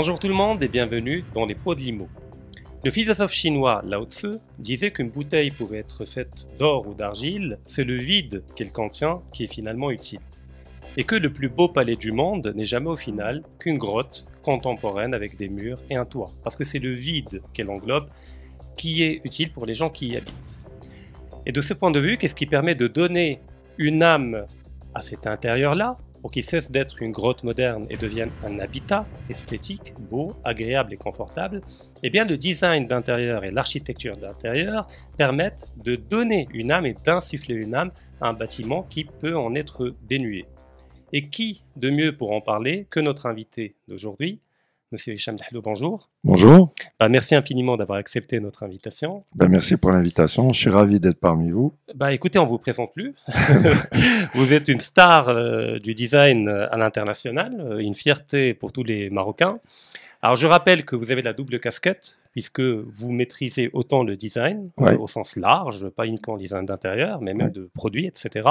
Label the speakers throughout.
Speaker 1: Bonjour tout le monde et bienvenue dans les pros de l'IMO. Le philosophe chinois Lao Tzu disait qu'une bouteille pouvait être faite d'or ou d'argile, c'est le vide qu'elle contient qui est finalement utile. Et que le plus beau palais du monde n'est jamais au final qu'une grotte contemporaine avec des murs et un toit, parce que c'est le vide qu'elle englobe qui est utile pour les gens qui y habitent. Et de ce point de vue, qu'est-ce qui permet de donner une âme à cet intérieur-là pour qu'ils cessent d'être une grotte moderne et deviennent un habitat esthétique, beau, agréable et confortable, et eh bien le design d'intérieur et l'architecture d'intérieur permettent de donner une âme et d'insuffler une âme à un bâtiment qui peut en être dénué. Et qui de mieux pour en parler que notre invité d'aujourd'hui, Monsieur Hicham bonjour. Bonjour. Bah, merci infiniment d'avoir accepté notre invitation.
Speaker 2: Bah, merci pour l'invitation. Je suis ravi d'être parmi vous.
Speaker 1: Bah, écoutez, on ne vous présente plus. vous êtes une star euh, du design euh, à l'international, euh, une fierté pour tous les Marocains. Alors, je rappelle que vous avez la double casquette, puisque vous maîtrisez autant le design, au sens large, pas uniquement le design d'intérieur, mais même de produits, etc.,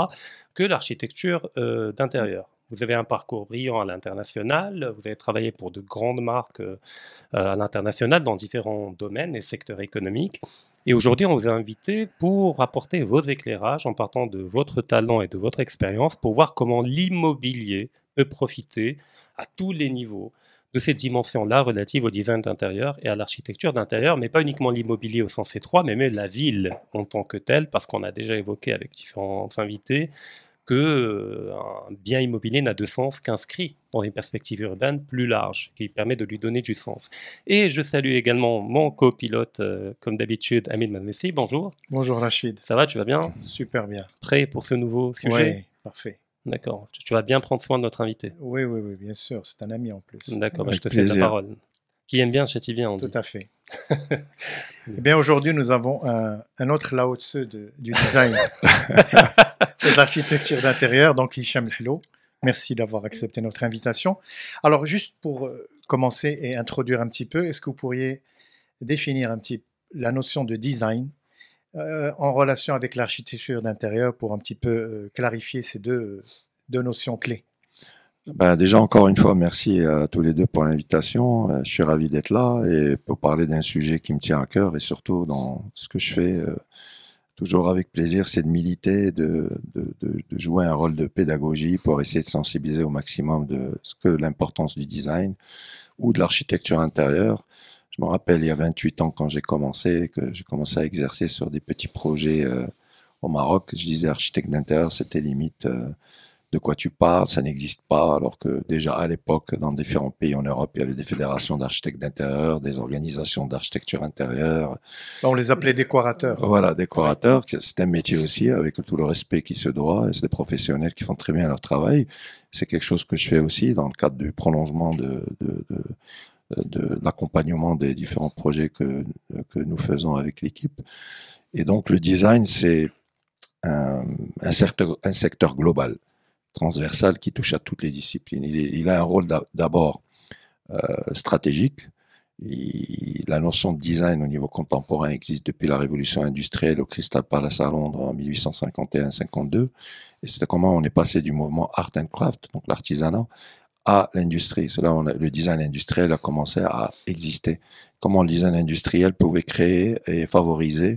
Speaker 1: que l'architecture d'intérieur. Vous avez un parcours brillant à l'international, vous avez travaillé pour de grandes marques euh, à l'international dans différents domaines et secteurs économiques. Et aujourd'hui, on vous a invité pour apporter vos éclairages en partant de votre talent et de votre expérience pour voir comment l'immobilier peut profiter à tous les niveaux de ces dimensions-là relatives au design d'intérieur et à l'architecture d'intérieur, mais pas uniquement l'immobilier au sens étroit, mais même la ville en tant que telle, parce qu'on a déjà évoqué avec différents invités que euh, un bien immobilier n'a de sens qu'inscrit dans une perspective urbaine plus large, qui permet de lui donner du sens. Et je salue également mon copilote, euh, comme d'habitude, Amine Manessi. Bonjour. Bonjour Rachid. Ça va, tu vas bien Super bien. Prêt pour ce nouveau sujet Oui, parfait. D'accord. Tu, vas bien prendre soin de notre invité.
Speaker 3: Oui, oui, oui, bien sûr. C'est un ami en plus. D'accord, je te fais la parole qui aime bien cette viande. Tout à fait. eh bien, aujourd'hui, nous avons un, autre là haut de, du design et de l'architecture d'intérieur, donc Hicham Hello. Merci d'avoir accepté notre invitation. Alors, juste pour euh, commencer et introduire un petit peu, est-ce que vous pourriez définir un petit la notion de design euh, en relation avec l'architecture d'intérieur pour un petit peu euh, clarifier ces deux, deux notions clés
Speaker 2: ben déjà, encore une fois, merci euh, à tous les deux pour l'invitation. Euh, je suis ravi d'être là et pour parler d'un sujet qui me tient à cœur et surtout dans ce que je fais euh, toujours avec plaisir, c'est de militer, de, de, de, de, jouer un rôle de pédagogie pour essayer de sensibiliser au maximum de ce que l'importance du design ou de l'architecture intérieure. Je me rappelle il y a 28 ans quand j'ai commencé, que j'ai commencé à exercer sur des petits projets au Maroc. Je disais architecte d'intérieur, c'était limite de quoi tu parles, ça n'existe pas, alors que déjà à l'époque, dans différents pays en Europe, il y avait des fédérations d'architectes d'intérieur, des organisations d'architecture intérieure.
Speaker 3: On les appelait décorateurs. Voilà,
Speaker 2: décorateurs, c'est un métier aussi, avec tout le respect qui se doit, c'est des professionnels qui font très bien leur travail. C'est quelque chose que je fais aussi dans le cadre du prolongement de, l'accompagnement des différents projets que, nous faisons avec l'équipe. Et donc le design, c'est un secteur global transversal qui touche à toutes les disciplines. Il, a un rôle d'abord euh, stratégique. la notion de design au niveau contemporain existe depuis la révolution industrielle au Crystal Palace à Londres en 1851-52. Et c'est comment on est passé du mouvement art and craft, donc l'artisanat, à l'industrie. C'est le design industriel a commencé à exister. Comment le design industriel pouvait créer et favoriser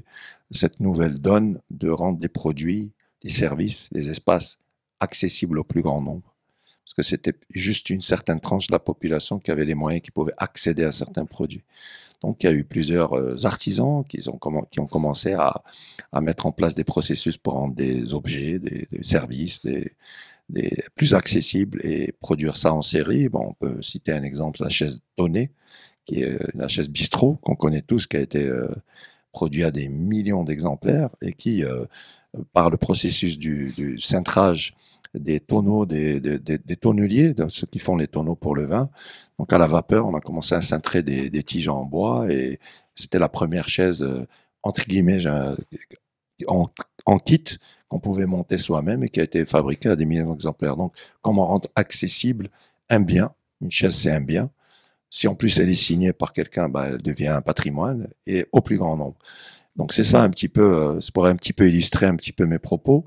Speaker 2: cette nouvelle donne de rendre des produits, des services, des espaces accessible au plus grand nombre. Parce que c'était juste une certaine tranche de la population qui avait les moyens, qui pouvait accéder à certains produits. Donc il y a eu plusieurs euh, artisans qui ont, qui ont commencé à, mettre en place des processus pour rendre des objets, des, services, des, plus accessibles et produire ça en série. Bon, on peut citer un exemple, la chaise Donnée, qui est euh, la chaise bistrot qu'on connaît tous, qui a été euh, produite à des millions d'exemplaires et qui, par le processus du, du cintrage des tonneaux, des, des, des, tonneliers, ceux qui font les tonneaux pour le vin. Donc à la vapeur, on a commencé à cintrer des, tiges en bois et c'était la première chaise, euh, entre guillemets, en, en kit qu'on pouvait monter soi-même et qui a été fabriquée à des milliers d'exemplaires. Donc comment rendre accessible un bien Une chaise, c'est un bien. Si en plus elle est signée par quelqu'un, bah, elle devient un patrimoine et au plus grand nombre. Donc c'est ça un petit peu, ça euh, pourrait un petit peu illustrer un petit peu mes propos.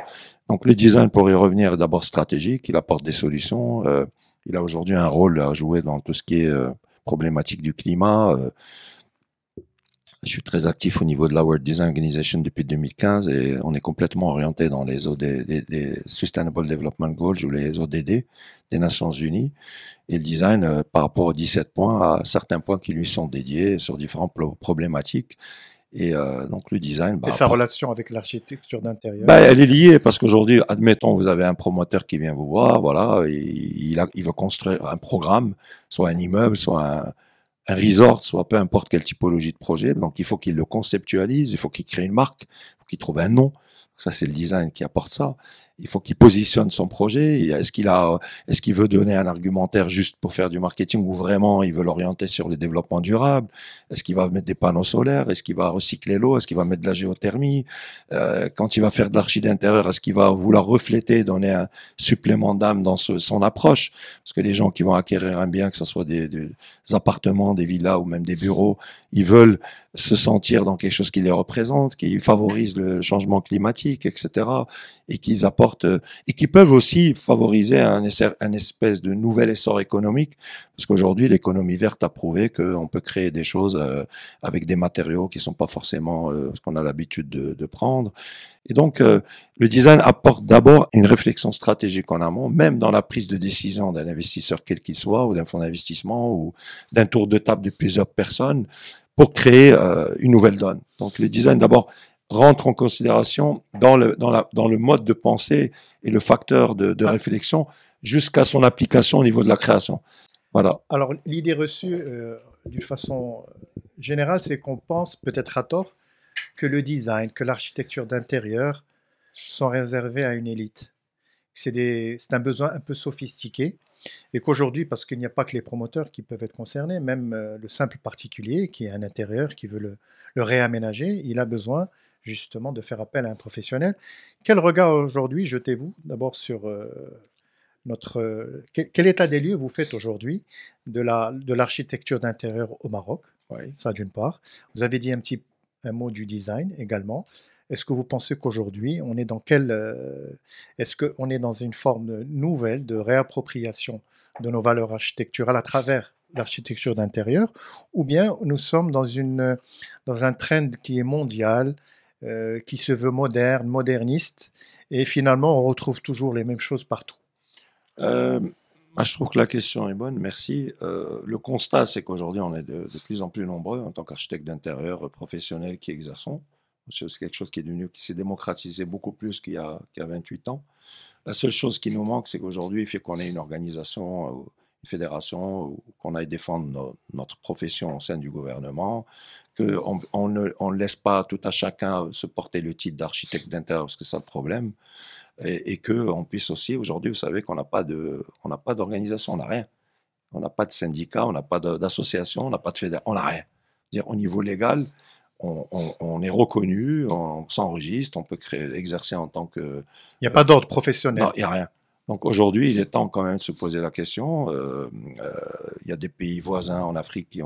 Speaker 2: Donc le design pour y revenir est d'abord stratégique, il apporte des solutions. Euh, il a aujourd'hui un rôle à jouer dans tout ce qui est euh, problématique du climat. je suis très actif au niveau de la World Design Organization depuis 2015 et on est complètement orienté dans les Sustainable Development Goals ou les ODD des Nations Unies. Et le design, par rapport aux 17 points, à certains points qui lui sont dédiés sur différentes problématiques. Et euh, donc le design. Bah, et sa
Speaker 3: relation avec l'architecture d'intérieur bah, Elle est
Speaker 2: liée parce qu'aujourd'hui, admettons, vous avez un promoteur qui vient vous voir, voilà, il, a, il veut construire un programme, soit un immeuble, soit un, un resort, soit peu importe quelle typologie de projet. Donc il faut qu'il le conceptualise, il faut qu'il crée une marque, qu'il trouve un nom. Ça, c'est le design qui apporte ça il faut qu'il positionne son projet. Est-ce qu'il a, est-ce qu'il veut donner un argumentaire juste pour faire du marketing ou vraiment il veut l'orienter sur le développement durable Est-ce qu'il va mettre des panneaux solaires Est-ce qu'il va recycler l'eau Est-ce qu'il va mettre de la géothermie euh, Quand il va faire de l'archi d'intérieur, est-ce qu'il va vouloir refléter, donner un supplément d'âme dans son approche Parce que les gens qui vont acquérir un bien, que ce soit des appartements, des villas ou même des bureaux, ils veulent se sentir dans quelque chose qui les représente, qui favorise le changement climatique, etc., et apportent euh, et qui peuvent aussi favoriser un, espèce de nouvel essor économique, parce qu'aujourd'hui l'économie verte a prouvé qu'on peut créer des choses euh, avec des matériaux qui sont pas forcément euh, ce qu'on a l'habitude de, de, prendre. Et donc le design apporte d'abord une réflexion stratégique en amont, même dans la prise de décision d'un investisseur quel qu'il soit ou d'un fonds d'investissement ou d'un tour de table de plusieurs personnes pour créer euh, une nouvelle donne. Donc le design d'abord rentre en considération dans le, dans, le mode de pensée et le facteur de, réflexion jusqu'à son application au niveau de la création. Voilà.
Speaker 3: Alors l'idée reçue euh, d'une façon euh, générale, c'est qu'on pense peut-être à tort que le design, que l'architecture d'intérieur sont réservés à une élite. C'est un besoin un peu sophistiqué et qu'aujourd'hui, parce qu'il n'y a pas que les promoteurs qui peuvent être concernés, même euh, le simple particulier qui est un intérieur, qui veut le, réaménager, il a besoin justement de faire appel à un professionnel. Quel regard aujourd'hui jetez-vous d'abord sur euh, notre... quel, état des lieux vous faites aujourd'hui de l'architecture d'intérieur au Maroc oui. Ça d'une part. Vous avez dit un petit un mot du design également. Est-ce que vous pensez qu'aujourd'hui, on est dans quelle, euh, est-ce on est dans une forme nouvelle de réappropriation de nos valeurs architecturales à travers l'architecture d'intérieur, ou bien nous sommes dans, une, dans un trend qui est mondial, euh, qui se veut moderne, moderniste, et finalement on retrouve toujours les mêmes choses partout
Speaker 2: euh, Je trouve que la question est bonne, merci. le constat, c'est qu'aujourd'hui on est de, de, plus en plus nombreux en tant qu'architecte d'intérieur professionnel qui exerçons. C'est quelque chose qui est devenu, qui s'est démocratisé beaucoup plus qu'il y, a, y a 28 ans. La seule chose qui nous manque, c'est qu'aujourd'hui, il fait qu'on ait une organisation, euh, une fédération, qu'on aille défendre notre profession au sein du gouvernement, qu'on on ne on laisse pas tout à chacun se porter le titre d'architecte d'intérieur, parce que c'est ça le problème, et, et qu'on puisse aussi, aujourd'hui, vous savez qu'on n'a pas, de, on n'a pas d'organisation, on n'a rien. On n'a pas de syndicat, on n'a pas d'association, on n'a pas de fédération, on n'a rien. dire au niveau légal, on, est reconnu, on s'enregistre, on peut exercer en tant que. Il n'y a pas d'ordre professionnel. Non, il n'y a rien. Donc aujourd'hui, il est temps quand même de se poser la question. Euh, euh, il y a des pays voisins en Afrique qui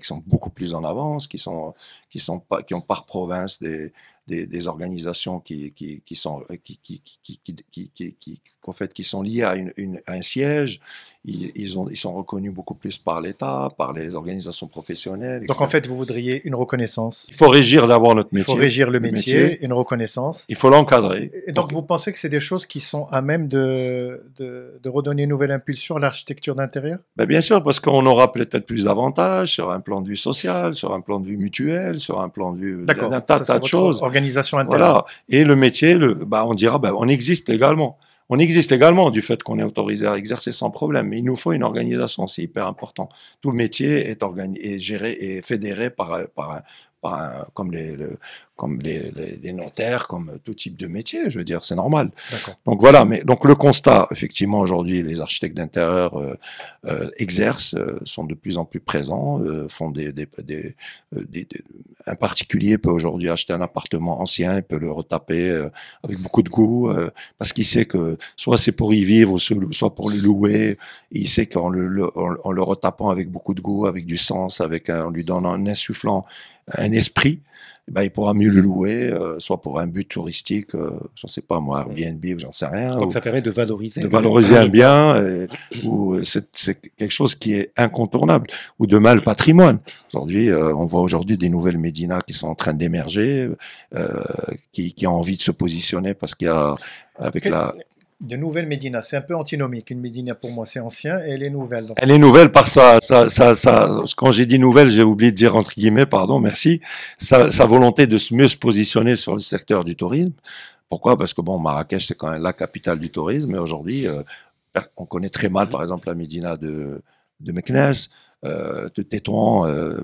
Speaker 2: sont beaucoup plus en avance, qui sont, qui sont pas, qui ont par province des, organisations qui, sont, qui sont liées à un siège ils, ont, ils sont reconnus beaucoup plus par l'État, par les organisations professionnelles. Donc en fait,
Speaker 3: vous voudriez une reconnaissance. Il faut régir d'abord notre métier. Il faut régir le métier, une reconnaissance.
Speaker 2: Il faut l'encadrer.
Speaker 3: Et donc, vous pensez que c'est des choses qui sont à même de, de, redonner une nouvelle impulsion à l'architecture d'intérieur
Speaker 2: ben, Bien sûr, parce qu'on aura peut-être plus d'avantages sur un plan de vue social, sur un plan de vue mutuel, sur un plan de vue d'un tas, ça, de choses. Organisation intérieure. Voilà. Et le métier, le, ben, on dira, ben, on existe également. On existe également du fait qu'on est autorisé à exercer sans problème, mais il nous faut une organisation, c'est hyper important. Tout métier est, géré et fédéré par, par, comme les, comme les, les, notaires, comme tout type de métier. Je veux dire, c'est normal. Donc voilà. Mais donc le constat, effectivement, aujourd'hui, les architectes d'intérieur euh, euh, exercent, euh, sont de plus en plus présents, font des, des, des, un particulier peut aujourd'hui acheter un appartement ancien, il peut le retaper avec beaucoup de goût, parce qu'il sait que soit c'est pour y vivre, soit pour le louer. il sait qu'en le, en, le retapant avec beaucoup de goût, avec du sens, avec un, en lui donnant un insufflant un esprit, eh ben, il pourra mieux le louer, euh, soit pour un but touristique, euh, je ne sais pas moi, mm. Airbnb ou j'en sais rien. Donc ça
Speaker 1: permet de valoriser. De valoriser un bien,
Speaker 2: euh, ou c'est quelque chose qui est incontournable. Ou demain le patrimoine. Aujourd'hui, on voit aujourd'hui des nouvelles médinas qui sont en train d'émerger, qui, qui ont envie de se positionner parce qu'il y a avec la
Speaker 3: de nouvelles médinas. C'est un peu antinomique. Une médina, pour moi, c'est ancien et elle est nouvelle. Elle est nouvelle
Speaker 2: par sa, sa, quand j'ai dit nouvelle, j'ai oublié de dire entre guillemets, pardon, merci, sa, volonté de mieux se positionner sur le secteur du tourisme. Pourquoi Parce que bon, Marrakech, c'est quand même la capitale du tourisme et aujourd'hui, euh, on connaît très mal, par exemple, la médina de, de Meknes, euh, de Tétouan, euh,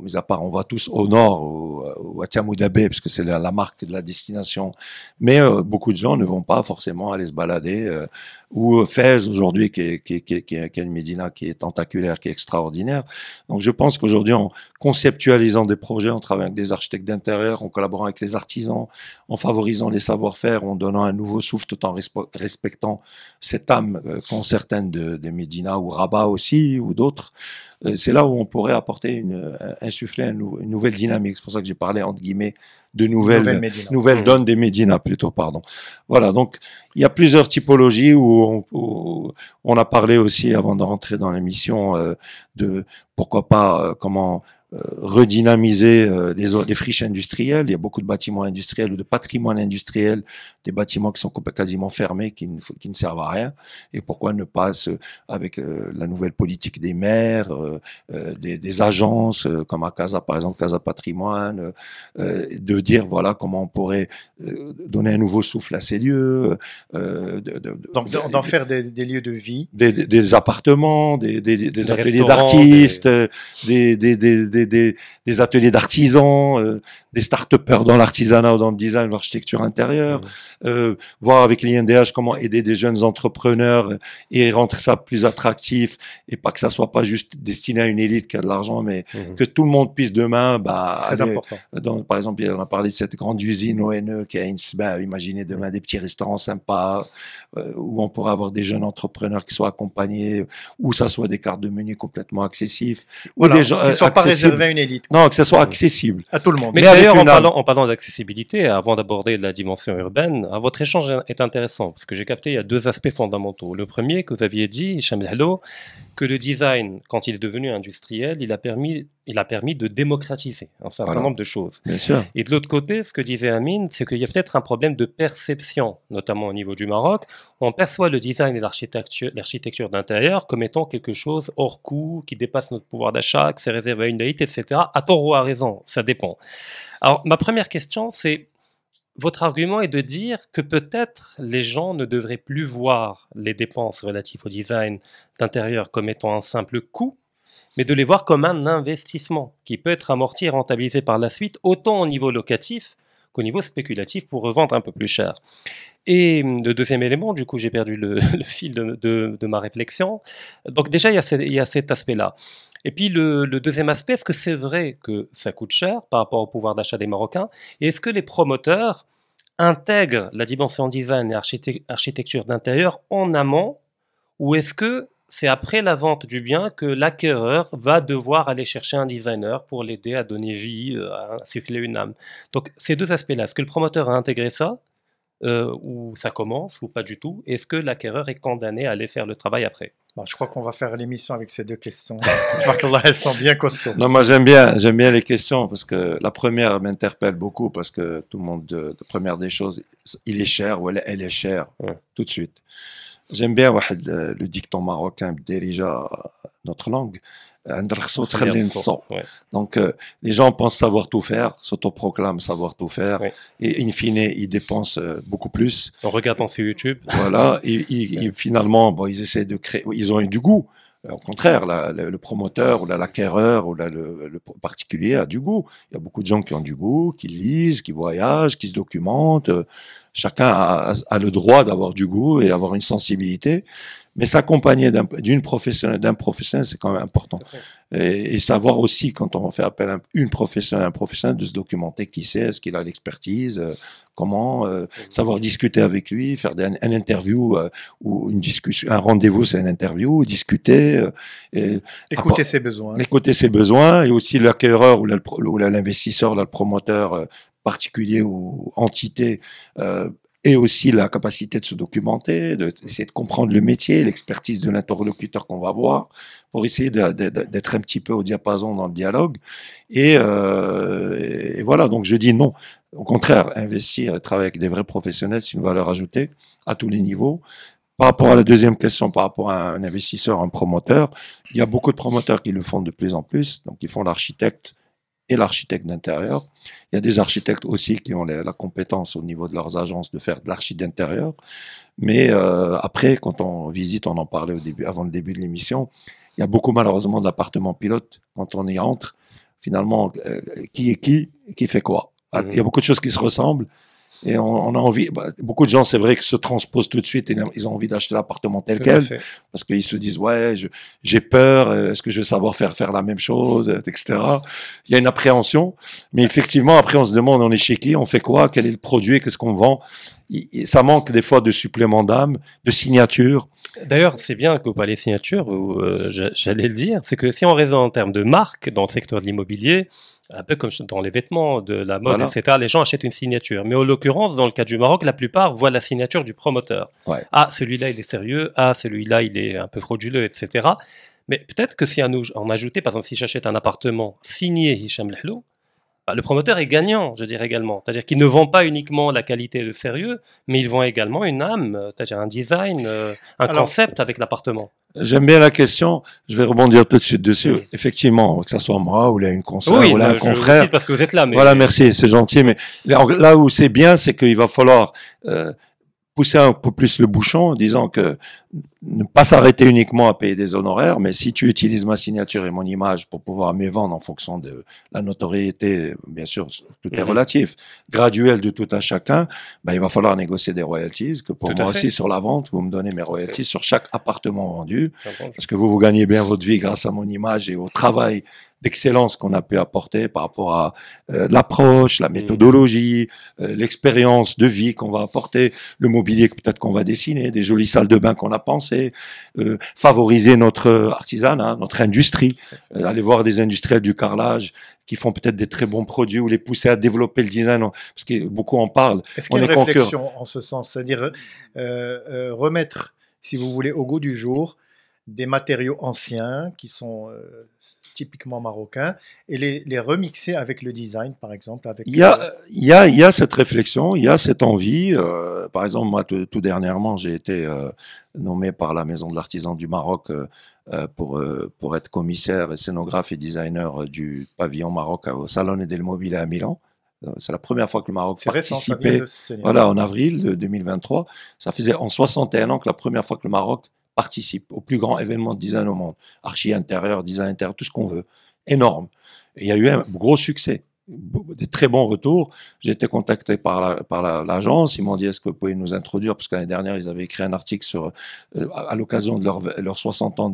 Speaker 2: mis à part, on va tous au nord, au, à Tiamoudabé, parce que c'est la, marque de la destination. Mais euh, beaucoup de gens ne vont pas forcément aller se balader euh, ou Fez, aujourd'hui qui est, qui, qui, une médina qui est tentaculaire, qui est extraordinaire. Donc je pense qu'aujourd'hui, en conceptualisant des projets, en travaillant avec des architectes d'intérieur, en collaborant avec les artisans, en favorisant les savoir-faire, en donnant un nouveau souffle tout en respectant cette âme euh, qu'ont certaines de, des médina ou Rabat aussi ou d'autres, euh, c'est là où on pourrait apporter, une, euh, insuffler une, nouvelle dynamique. C'est pour ça que j'ai parlé entre guillemets de nouvelles, nouvelles mmh. des médinas plutôt, pardon. Voilà, donc il y a plusieurs typologies où on, a parlé aussi avant de rentrer dans l'émission euh, de pourquoi pas euh, comment redynamiser euh, les, les, friches industrielles. Il y a beaucoup de bâtiments industriels ou de patrimoine industriel, des bâtiments qui sont quasiment fermés, qui ne, qui ne servent à rien. Et pourquoi ne pas, avec euh, la nouvelle politique des maires, euh, des, des agences comme à Casa, par exemple, Casa Patrimoine, de dire voilà comment on pourrait donner un nouveau souffle à ces lieux. De, de, Donc d'en
Speaker 3: faire des, des, lieux de vie.
Speaker 2: Des, des appartements, des, ateliers d'artistes, des, des des, ateliers d'artisans, euh, des start-upers dans l'artisanat ou dans le design, l'architecture intérieure, euh, voir avec l'INDH comment aider des jeunes entrepreneurs et rendre ça plus attractif et pas que ça soit pas juste destiné à une élite qui a de l'argent, mais mhm. que tout le monde puisse demain, bah, important par exemple, on a parlé de cette grande usine ONE qui a bah, imaginez demain des petits restaurants sympas euh, où on pourra avoir des jeunes entrepreneurs qui soient accompagnés, où ça soit des cartes de menu complètement accessibles ou des gens qui soient pas une élite, non, que ce soit mmh. accessible. À tout le monde. Mais, d'ailleurs, en
Speaker 1: parlant, d'accessibilité, avant d'aborder la dimension urbaine, hein, votre échange est intéressant parce que j'ai capté il y a deux aspects fondamentaux. Le premier que vous aviez dit, Hicham que le design, quand il est devenu industriel, il a permis, de démocratiser un certain nombre de choses. Bien sûr. Et de l'autre côté, ce que disait Amine, c'est qu'il y a peut-être un problème de perception, notamment au niveau du Maroc. On perçoit le design et l'architecture d'intérieur comme étant quelque chose hors coût, qui dépasse notre pouvoir d'achat, qui c'est réservé à une élite, etc. À tort ou à raison, ça dépend. Alors, ma première question, c'est votre argument est de dire que peut-être les gens ne devraient plus voir les dépenses relatives au design d'intérieur comme étant un simple coût, mais de les voir comme un investissement qui peut être amorti et rentabilisé par la suite, autant au niveau locatif qu'au niveau spéculatif pour revendre un peu plus cher. Et hum, le deuxième élément, du coup, j'ai perdu le, fil de, ma réflexion. Donc déjà, il y a, cet aspect-là. Et puis le, le deuxième aspect, est-ce que c'est vrai que ça coûte cher par rapport au pouvoir d'achat des Marocains Et est-ce que les promoteurs intègrent la dimension design et architecture d'intérieur en amont Ou est-ce que c'est après la vente du bien que l'acquéreur va devoir aller chercher un designer pour l'aider à donner vie, euh, à siffler une âme. Donc ces deux aspects-là, est-ce que le promoteur a intégré ça euh, ou ça commence ou pas du tout Est-ce que l'acquéreur est condamné à aller faire le travail après Je crois qu'on va faire l'émission avec ces deux
Speaker 3: questions. Je crois qu'elles sont bien costaudes. Non,
Speaker 2: moi j'aime bien, j'aime bien les questions parce que la première m'interpelle beaucoup parce que tout le monde, la première des choses, il est cher ou elle, est chère tout de suite. J'aime bien le dicton marocain déjà notre langue. Donc, euh, les gens pensent savoir tout faire, s'autoproclament savoir tout faire, et in fine, ils dépensent euh, beaucoup plus. En
Speaker 1: regardant sur YouTube. Voilà,
Speaker 2: et, finalement, bon, ils essaient de créer, ils ont eu du goût, au contraire, le promoteur ou l'acquéreur ou le, particulier a du goût. Il y a beaucoup de gens qui ont du goût, qui lisent, qui voyagent, qui se documentent. Euh, chacun a, le droit d'avoir du goût et d'avoir une sensibilité, mais s'accompagner d'une professionnelle, d'un professionnel, c'est quand même important et, savoir aussi quand on fait appel à une professionnelle, un professionnel, de se documenter qui sait, est-ce qu'il a l'expertise, euh, comment, euh, mhm. savoir discuter avec lui, faire un, interview euh, ou une discussion, un rendez-vous, c'est une interview, discuter, écouter ses besoins, écouter ses besoins, et aussi l'acquéreur ou l'investisseur, le promoteur particulier ou entité euh, et aussi la capacité de se documenter, d'essayer de, de comprendre le métier, l'expertise de l'interlocuteur qu'on va voir, pour essayer d'être un petit peu au diapason dans le dialogue. Et, euh, et, voilà, donc je dis non. Au contraire, investir et travailler avec des vrais professionnels, c'est une valeur ajoutée à tous les niveaux. Par rapport à la deuxième question, par rapport à un investisseur, un promoteur, il y a beaucoup de promoteurs qui le font de plus en plus, donc ils font l'architecte et l'architecte d'intérieur. Il y a des architectes aussi qui ont la, compétence au niveau de leurs agences de faire de l'archi d'intérieur. Mais euh, après, quand on visite, on en parlait au début, avant le début de l'émission, il y a beaucoup malheureusement d'appartements pilotes. Quand on y entre, finalement, euh, qui est qui, qui fait quoi ah, mhm. Il y a beaucoup de choses qui se ressemblent, et on, a envie, bah, beaucoup de gens, c'est vrai, que se transposent tout de suite et ils ont envie d'acheter l'appartement tel quel, parce qu'ils se disent, ouais, j'ai peur, euh, est-ce que je vais savoir faire, faire la même chose, euh, etc. Il y a une appréhension, mais effectivement, après, on se demande, on est chez qui, on fait quoi, quel est le produit, qu'est-ce qu'on vend. ça manque des fois de supplément d'âme, de signature.
Speaker 1: D'ailleurs, c'est bien que vous parliez signature, euh, j'allais le dire, c'est que si on raisonne en termes de marque dans le secteur de l'immobilier, un peu comme dans les vêtements, de la mode, etc. Les gens achètent une signature. Mais en l'occurrence, dans le cas du Maroc, la plupart voient la signature du promoteur. Ah, celui-là, il est sérieux. Ah, celui-là, il est un peu frauduleux, etc. Mais peut-être que si on ajoutait, par exemple, si j'achète un appartement signé Hicham bah, le promoteur est gagnant, je dirais également. C'est-à-dire qu'ils ne vend pas uniquement la qualité et le sérieux, mais ils vendent également une âme, euh, c'est-à-dire un design, euh, un concept avec l'appartement.
Speaker 2: J'aime bien la question, je vais rebondir tout de suite dessus. Effectivement, que ce soit moi ou là une consoeur ou là un confrère. parce que vous êtes là. Voilà, merci, c'est gentil. Mais là où c'est bien, c'est qu'il va falloir... Euh, pousser un peu plus le bouchon en disant que ne pas s'arrêter uniquement à payer des honoraires, mais si tu utilises ma signature et mon image pour pouvoir mieux vendre en fonction de la notoriété, bien sûr, tout est mhm. relatif, graduel de tout à chacun, ben, il va falloir négocier des royalties, que pour moi aussi, sur la vente, vous me donnez mes royalties sur chaque appartement vendu, parce que vous, vous gagnez bien votre vie grâce à mon image et au travail d'excellence qu'on a pu apporter par rapport à euh, l'approche, la mmh. méthodologie, euh, l'expérience de vie qu'on va apporter, le mobilier que peut-être qu'on va dessiner, des jolies salles de bain qu'on a pensées, euh, favoriser notre artisanat, hein, notre industrie, aller voir des industriels du carrelage qui font peut-être des très bons produits ou les pousser à développer le design, parce que beaucoup en parlent. Est-ce qu'il y a une est réflexion
Speaker 3: en ce sens, c'est-à-dire remettre, si vous voulez, au goût du jour des matériaux anciens qui sont typiquement marocains et les, remixer avec le design, par exemple avec Il y a, il y
Speaker 2: a, il cette réflexion, il y a cette envie. Euh, par exemple, moi, tout, dernièrement, j'ai été euh, nommé par la Maison de l'Artisan du Maroc euh, pour, pour être commissaire, et scénographe et designer du pavillon Maroc au Salon des Mobile à Milan. C'est la première fois que le Maroc participait. voilà, en avril de 2023. Ça faisait en 61 ans que la première fois que le Maroc participe au plus grand événement de design au monde. Archi intérieur, design intérieur, tout ce qu'on veut. Énorme. il y a eu un gros succès des très bons retours. J'ai été contacté par par l'agence. ils m'ont dit est-ce que vous pouvez nous introduire parce que l'année dernière ils avaient écrit un article sur euh, à l'occasion de leurs 60 ans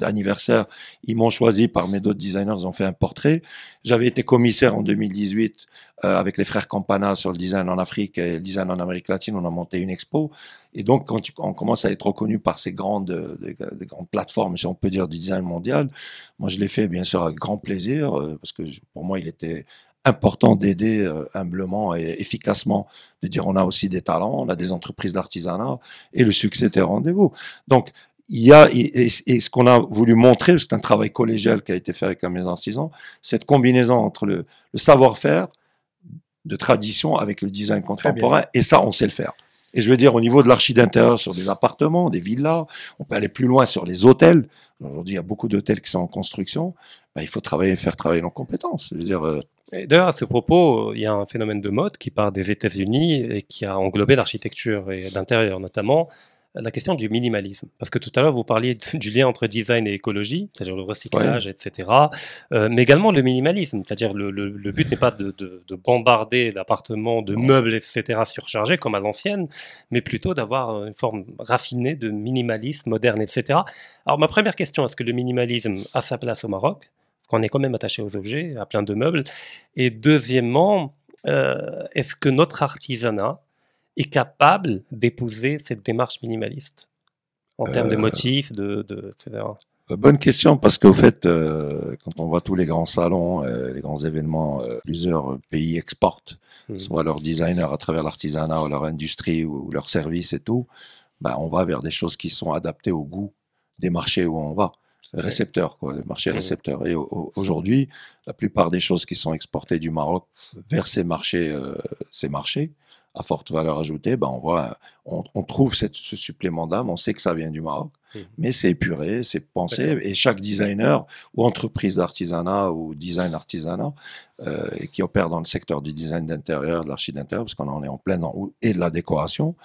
Speaker 2: d'anniversaire. De, ils m'ont choisi parmi d'autres designers. Ils ont fait un portrait. J'avais été commissaire en 2018 euh, avec les frères Campana sur le design en Afrique et le design en Amérique latine, on a monté une expo. Et donc, quand tu, on commence à être reconnu par ces grandes, des, grandes plateformes, si on peut dire, du design mondial, moi, je l'ai fait, bien sûr, avec grand plaisir, euh, parce que pour moi, il était important d'aider euh, humblement et efficacement, de dire on a aussi des talents, on a des entreprises d'artisanat et le succès était rendez-vous. Donc, il y a, et, ce qu'on a voulu montrer, c'est un travail collégial qui a été fait avec mes artisans, cette combinaison entre le savoir-faire, de tradition avec le design contemporain, et ça, on sait le faire. Et je veux dire, au niveau de l'archi d'intérieur sur des appartements, des villas, on peut aller plus loin sur les hôtels. Aujourd'hui, il y a beaucoup d'hôtels qui sont en construction. Ben, il faut travailler, faire travailler nos compétences. Je veux dire, euh,
Speaker 1: D'ailleurs, à ce propos, euh, il y a un phénomène de mode qui part des États-Unis et qui a englobé l'architecture et d'intérieur notamment, euh, la question du minimalisme. Parce que tout à l'heure, vous parliez du lien entre design et écologie, c'est-à-dire le recyclage, etc. Euh, mais également le minimalisme, c'est-à-dire le, le, but n'est pas de, bombarder l'appartement de meubles, etc., surchargés comme à l'ancienne, mais plutôt d'avoir une forme raffinée de minimalisme moderne, etc. Alors ma première question, est-ce que le minimalisme a sa place au Maroc qu'on est quand même attaché aux objets, à plein de meubles. Et deuxièmement, euh, est-ce que notre artisanat, est capable d'épouser cette démarche minimaliste en termes de euh, motifs, de, etc.
Speaker 2: Euh, bonne question, parce qu'au fait, euh, quand on voit tous les grands salons, les grands événements, plusieurs pays exportent hmm. soit leurs designers à travers l'artisanat ou leur industrie ou, leurs services et tout, bah, on va vers des choses qui sont adaptées au goût des marchés où on va récepteurs, quoi, le marché hmm. récepteur. Et aujourd'hui, la plupart des choses qui sont exportées du Maroc vers ces marchés, ces marchés à forte valeur ajoutée, ben, on, voit, on, trouve ce supplément d'âme, on sait que ça vient du Maroc, mmh. mais c'est épuré, c'est pensé, et chaque designer ou entreprise d'artisanat ou design artisanat euh, qui opère dans le secteur du design d'intérieur, de l'archi d'intérieur, parce qu'on en est en plein dans, et de la décoration,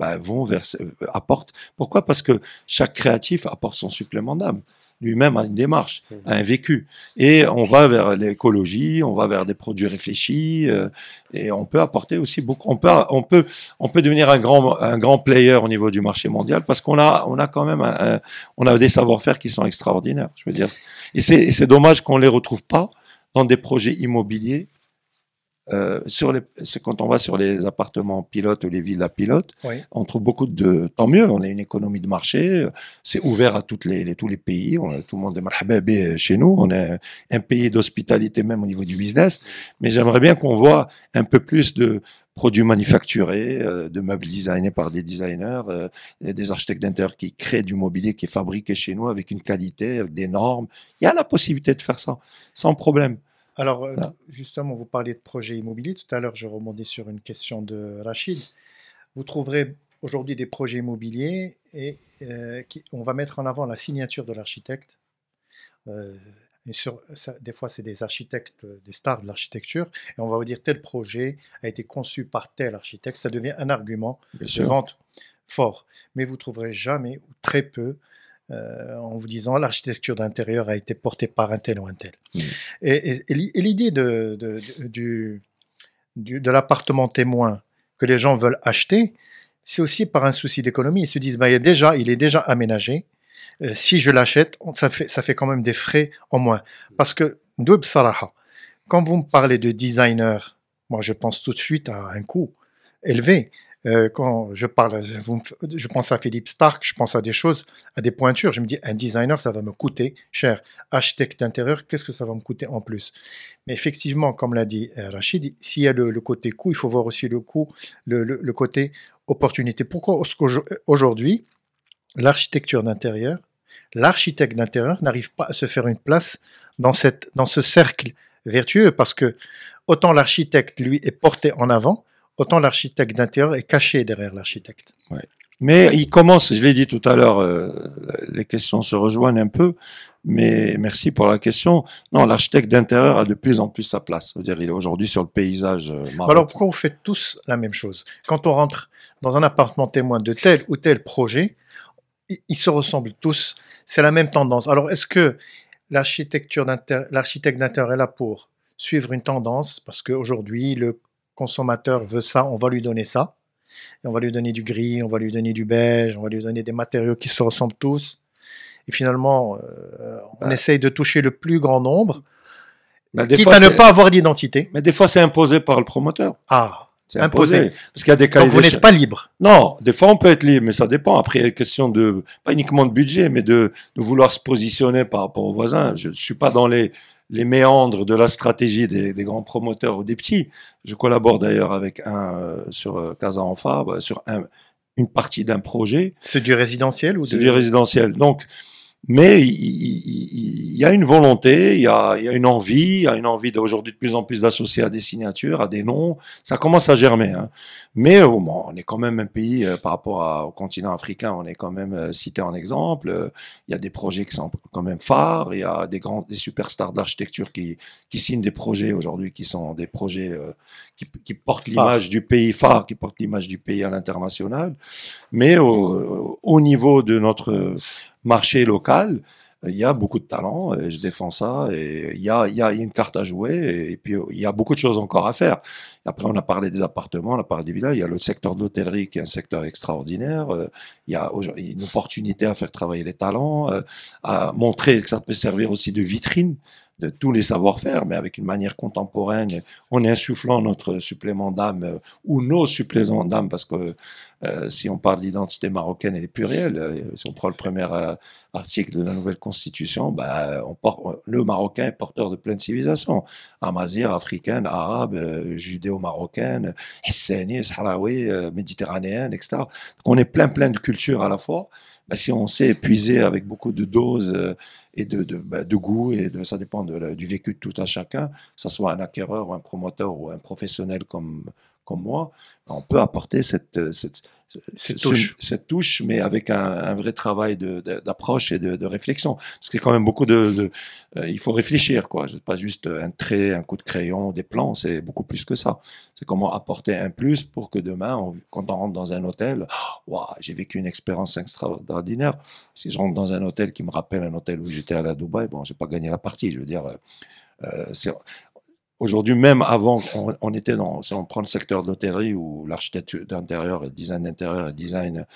Speaker 2: apporte. Ben, vont vers, euh, apporte. Pourquoi Parce que chaque créatif apporte son supplément d'âme lui-même a une démarche, a mmh. un vécu. Et on va vers l'écologie, on va vers des produits réfléchis, euh, et on peut apporter aussi beaucoup. On peut, on peut, devenir un grand, un grand player au niveau du marché mondial parce qu'on a, on a quand même, on a des savoir-faire qui sont extraordinaires. Je veux dire, et c'est dommage qu'on les retrouve pas dans des projets immobiliers euh, sur les, quand on va sur les appartements pilotes ou les villas pilotes, on trouve beaucoup de. Tant mieux, on a une économie de marché, c'est ouvert à toutes les, tous les pays, tout le monde est marhababé chez nous, on est un pays d'hospitalité même au niveau du business, mais j'aimerais bien qu'on voit un peu plus de produits manufacturés, euh, de meubles designés par des designers, euh, des architectes d'intérieur qui créent du mobilier qui est fabriqué chez nous avec une qualité, avec des normes. Il y a la possibilité de faire ça, sans problème.
Speaker 3: Alors, euh, justement, vous parliez de projets immobiliers. Tout à l'heure, je remontais sur une question de Rachid. Vous trouverez aujourd'hui des projets immobiliers et euh, on va mettre en avant la signature de l'architecte. Euh, des fois, c'est des architectes, des stars de l'architecture, et on va vous dire tel projet a été conçu par tel architecte. Ça devient un argument de vente fort. Mais vous trouverez jamais ou très peu euh, en vous disant l'architecture d'intérieur a été portée par un tel ou un tel. Mm. Et, l'idée de, l'appartement témoin que les gens veulent acheter, c'est aussi par un souci d'économie. Ils se disent, bah, il, est déjà, il est déjà aménagé. Euh, si je l'achète, ça fait, quand même des frais en moins. Parce que, quand vous me parlez de designer, moi je pense tout de suite à un coût élevé. Euh, quand je parle, je pense à Philippe Stark, je pense à des choses, à des pointures. Je me dis, un designer, ça va me coûter cher. Architecte d'intérieur, qu'est-ce que ça va me coûter en plus Mais effectivement, comme l'a dit euh, Rachid, s'il y a le, côté coût, il faut voir aussi le coût, le, côté opportunité. Pourquoi aujourd'hui, l'architecture d'intérieur, l'architecte d'intérieur n'arrive pas à se faire une place dans, dans ce cercle vertueux parce que autant l'architecte, lui, est porté en avant, autant l'architecte d'intérieur est caché derrière l'architecte.
Speaker 2: Mais il commence, je l'ai dit tout à l'heure, euh, les questions se rejoignent un peu, mais merci pour la question. Non, l'architecte d'intérieur a de plus en plus sa place. dire, il est aujourd'hui sur le paysage. Euh, Alors
Speaker 3: pourquoi vous faites tous la même chose Quand on rentre dans un appartement témoin de tel ou tel projet, ils se ressemblent tous. C'est la même tendance. Alors est-ce que l'architecture l'architecte d'intérieur est là pour suivre une tendance parce qu'aujourd'hui, le consommateur veut ça, on va lui donner ça. on va lui donner du gris, on va lui donner du beige, on va lui donner des matériaux qui se ressemblent tous. Et finalement, euh, on bah. essaye de toucher le plus grand nombre,
Speaker 2: bah, quitte à ne pas avoir d'identité. Mais des fois, c'est imposé par le promoteur. Ah, c'est imposé. Parce qu'il y a des cas Donc, vous n'êtes pas libre. Non, des fois, on peut être libre, mais ça dépend. Après, il y a une question de, pas uniquement de budget, mais de vouloir se positionner par rapport aux voisins. Je ne suis pas dans les les méandres de la stratégie des, grands promoteurs ou des petits. Je collabore d'ailleurs avec un euh, sur euh, Casa bah, sur une partie d'un projet. C'est du résidentiel ou C'est du résidentiel. Donc, mais il, y a une volonté, il y a, une envie, il y a une envie d'aujourd'hui de plus en plus d'associer à des signatures, à des noms. Ça commence à germer. Hein. Mais oh, bon, on est quand même un pays euh, par rapport au continent africain, on est quand même euh, cité en exemple. il y a des projets qui sont quand même phares. Il y a des grands, des superstars d'architecture qui, qui signent des projets aujourd'hui qui sont des projets euh, qui, portent l'image du pays phare, qui portent l'image du pays à l'international. Mais au niveau de notre marché local, euh, il y a beaucoup de talent, je défends ça, et il y a, une carte à jouer, et puis il y a beaucoup de choses encore à faire. Après, on a parlé des appartements, on a parlé des villas, il y a le secteur d'hôtellerie qui est un secteur extraordinaire, euh, il y a une opportunité à faire travailler les talents, euh, à montrer que ça peut servir aussi de vitrine tous les savoir-faire, mais avec une manière contemporaine, en insufflant notre supplément d'âme euh, ou nos suppléments d'âme, parce que euh, si on parle d'identité marocaine, elle est plurielle. Euh, si on prend le premier article de la nouvelle constitution, bah, on porte, le Marocain est porteur de pleine civilisations, Amazir, africaine, arabe, judéo-marocaine, hissani, sahraoui, méditerranéenne, etc. Donc on est plein plein de cultures à la fois. Bah, si on s'est épuisé avec beaucoup de doses et de, de, bah, goût, et ça dépend du vécu de tout un chacun, que ce soit un acquéreur, ou un promoteur ou un professionnel comme, comme moi, on peut apporter cette, cette touche. mais avec un, vrai travail d'approche et de, réflexion. Parce que c'est quand même beaucoup de, euh, il faut réfléchir, quoi. n'est pas juste un trait, un coup de crayon, des plans. C'est beaucoup plus que ça. C'est comment apporter un plus pour que demain, quand on rentre dans un hôtel, oh, j'ai vécu une expérience extraordinaire. Si je rentre dans un hôtel qui me rappelle un hôtel où j'étais à la Dubaï, bon, n'ai pas gagné la partie. Je veux dire. Euh, euh, aujourd'hui, même avant on était dans, si on prend le secteur de l'hôtellerie où l'architecture d'intérieur, le design d'intérieur, le design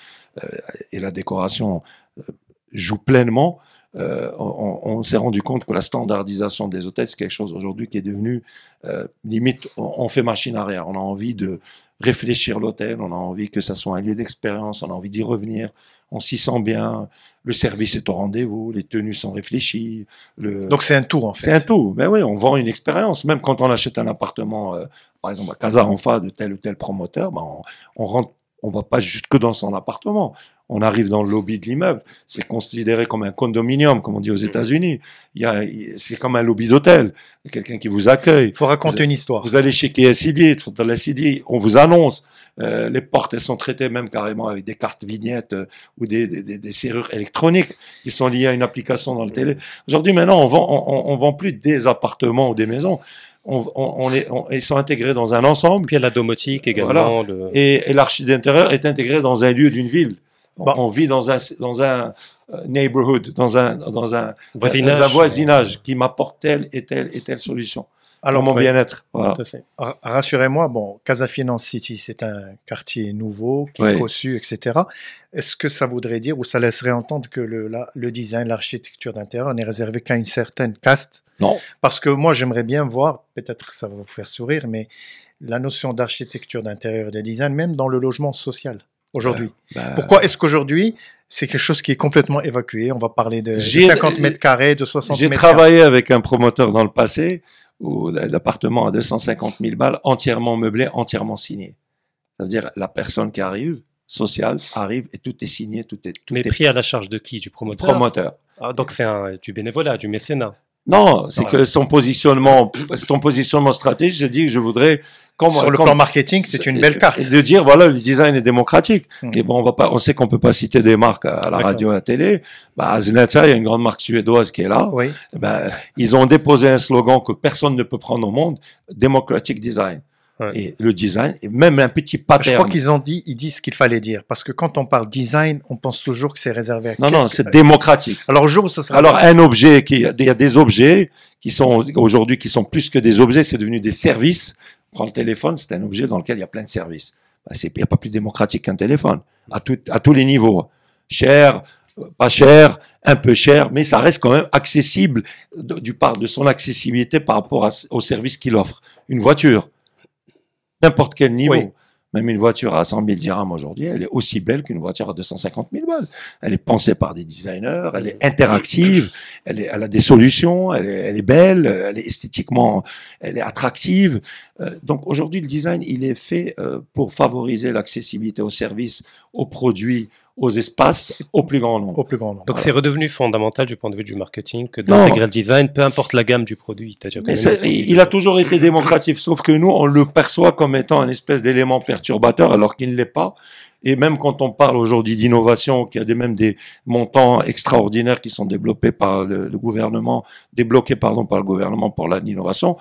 Speaker 2: euh, et la décoration euh, jouent pleinement, euh, on, s'est rendu compte que la standardisation des hôtels, c'est quelque chose aujourd'hui qui est devenu limite, on, on, fait machine arrière. On a envie de réfléchir l'hôtel, on a envie que ça soit un lieu d'expérience, on a envie d'y revenir, on s'y sent bien, le service est au rendez-vous, les tenues sont réfléchies. Le... Donc c'est un tour en fait. C'est un tour, mais ben oui, on vend une expérience. Même quand on achète un appartement, euh, par exemple à Casa Anfa de tel ou tel promoteur, ben, on, on rentre on va pas jusque dans son appartement on arrive dans le lobby de l'immeuble, c'est considéré comme un condominium, comme on dit aux mhm. États-Unis. Il y a, c'est comme un lobby d'hôtel, quelqu'un qui vous accueille. Il faut raconter une histoire. Vous allez chez KSID, CD, on vous annonce. Euh, les portes, elles sont traitées même carrément avec des cartes vignettes euh, ou des, serrures électroniques qui sont liées à une application dans le télé. Aujourd'hui, maintenant, on vend, on, vend plus des appartements ou des maisons. On, on, ils sont intégrés dans un ensemble. Puis il la domotique également. Et, l'archi d'intérieur est intégré dans un lieu d'une ville. Bah, On vit dans un, dans un euh, neighborhood, dans un, dans un, voisinage, qui m'apporte telle et telle et telle solution. Alors, mon bien-être.
Speaker 3: Rassurez-moi, bon, Casa Finance City, c'est un quartier nouveau, qui est conçu, etc. Est-ce que ça voudrait dire ou ça laisserait entendre que le, le design, l'architecture d'intérieur n'est réservé qu'à une certaine caste Non. Parce que moi, j'aimerais bien voir, peut-être ça va vous faire sourire, mais la notion d'architecture d'intérieur et de design, même dans le logement social aujourd'hui. Bah, Pourquoi est-ce qu'aujourd'hui, c'est quelque chose qui est complètement évacué On va parler de, 50 mètres carrés, de 60 mètres J'ai travaillé
Speaker 2: avec un promoteur dans le passé où l'appartement à 250 000 balles, entièrement meublé, entièrement signé. cest veut dire la personne qui arrive, sociale, arrive et tout est signé, tout est.
Speaker 1: Tout Mais pris à la charge de
Speaker 2: qui Du promoteur Promoteur.
Speaker 1: Ah, donc c'est du bénévolat, du mécénat. Non, c'est que
Speaker 2: son positionnement, son positionnement stratégique, je dis que je voudrais comme, sur le plan marketing, c'est une belle carte. De dire voilà, le design est démocratique. Mmh. Et bon, on va pas, on sait qu'on peut pas citer des marques à, la radio, et à la télé. Bah, Zenata, il y a une grande marque suédoise qui est là. Oui. Bah, ils ont déposé un slogan que personne ne peut prendre au monde, démocratique design. Et le design, et même un petit pattern. Je crois qu'ils
Speaker 3: ont dit, ils disent ce qu'il fallait dire. Parce que quand on parle design, on pense toujours que c'est réservé à Non, non, c'est
Speaker 2: démocratique. Alors, jour ça sera. Alors, un objet qui, il y a des objets qui sont, aujourd'hui, qui sont plus que des objets, c'est devenu des services. Prends le téléphone, c'est un objet dans lequel il y a plein de services. Bah, c'est, il n'y a pas plus démocratique qu'un téléphone. À tout, à tous les niveaux. Cher, pas cher, un peu cher, mais ça reste quand même accessible du part de son accessibilité par rapport aux au service qu'il offre. Une voiture n'importe quel niveau. Même une voiture à 100 000 dirhams aujourd'hui, elle est aussi belle qu'une voiture à 250 000 balles. Elle est pensée par des designers, elle est interactive, elle, a des solutions, elle est, belle, elle est esthétiquement, elle est attractive. Euh, donc aujourd'hui, le design, il est fait euh, pour favoriser l'accessibilité aux services, aux produits, aux espaces au plus grand nombre. Donc c'est
Speaker 1: redevenu fondamental du point de vue du marketing que d'intégrer le
Speaker 2: design, peu importe la
Speaker 1: gamme du produit. il a
Speaker 2: toujours été démocratique, sauf que nous, on le perçoit comme étant un espèce d'élément perturbateur alors qu'il ne l'est pas. Et même quand on parle aujourd'hui d'innovation, qu'il y a des, même des montants extraordinaires qui sont développés par le, gouvernement, débloqués pardon, par le gouvernement pour l'innovation,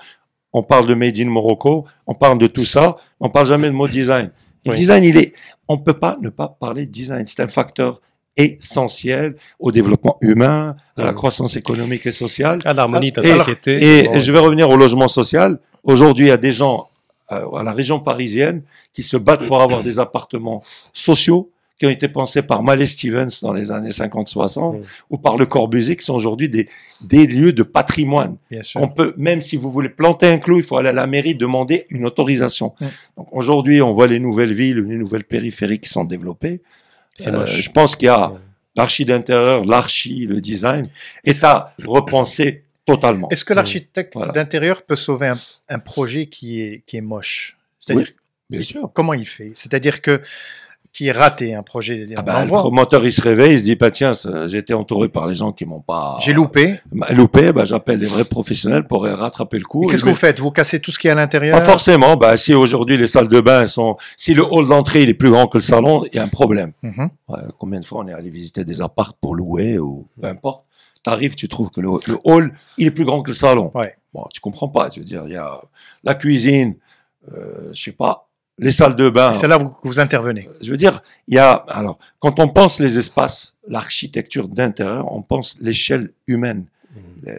Speaker 2: on parle de Made in Morocco, on parle de tout ça, on parle jamais de mot design design, il est, on ne peut pas ne pas parler de design. C'est un facteur essentiel au développement humain, à la ah. croissance économique et sociale. À l'harmonie de Et, je vais revenir au logement social. Aujourd'hui, il y a des gens euh, à la région parisienne qui se battent pour avoir des appartements sociaux qui ont été pensés par Mallet Stevens dans les années 50-60 ou par le Corbusier, qui sont aujourd'hui des, des lieux de patrimoine. On peut, même si vous voulez planter un clou, il faut aller à la mairie demander une autorisation. aujourd'hui, on voit les nouvelles villes, les nouvelles périphéries qui sont développées. Euh, je pense qu'il y a l'archi d'intérieur, l'archi, le design, et ça repenser totalement. Est-ce que l'architecte
Speaker 3: d'intérieur peut sauver un, projet qui est, qui est moche C'est-à-dire, comment il fait C'est-à-dire que qui est raté, un projet. Ah bah, le promoteur,
Speaker 2: il se réveille, il se dit, bah, tiens, été entouré par les gens qui m'ont pas. J'ai loupé. Bah, loupé, bah, j'appelle les vrais professionnels pour euh, rattraper le coup. Qu'est-ce que vous
Speaker 3: faites? Vous cassez tout ce qui est à l'intérieur?
Speaker 2: forcément. Bah, si aujourd'hui les salles de bain sont, si le hall d'entrée il est plus grand que le salon, il y a un problème. Mm-hmm. combien de fois on est allé visiter des apparts pour louer ou peu mm. importe. T'arrives, tu trouves que le, hall, il est plus grand que le salon. Ouais. Bon, tu comprends pas. Je veux dire, il y a la cuisine, euh, je sais pas, les salles de bain. C'est là que
Speaker 3: vous, intervenez. Euh,
Speaker 2: je veux dire, il y a alors quand on pense les espaces, l'architecture d'intérieur, on pense l'échelle humaine, mmh.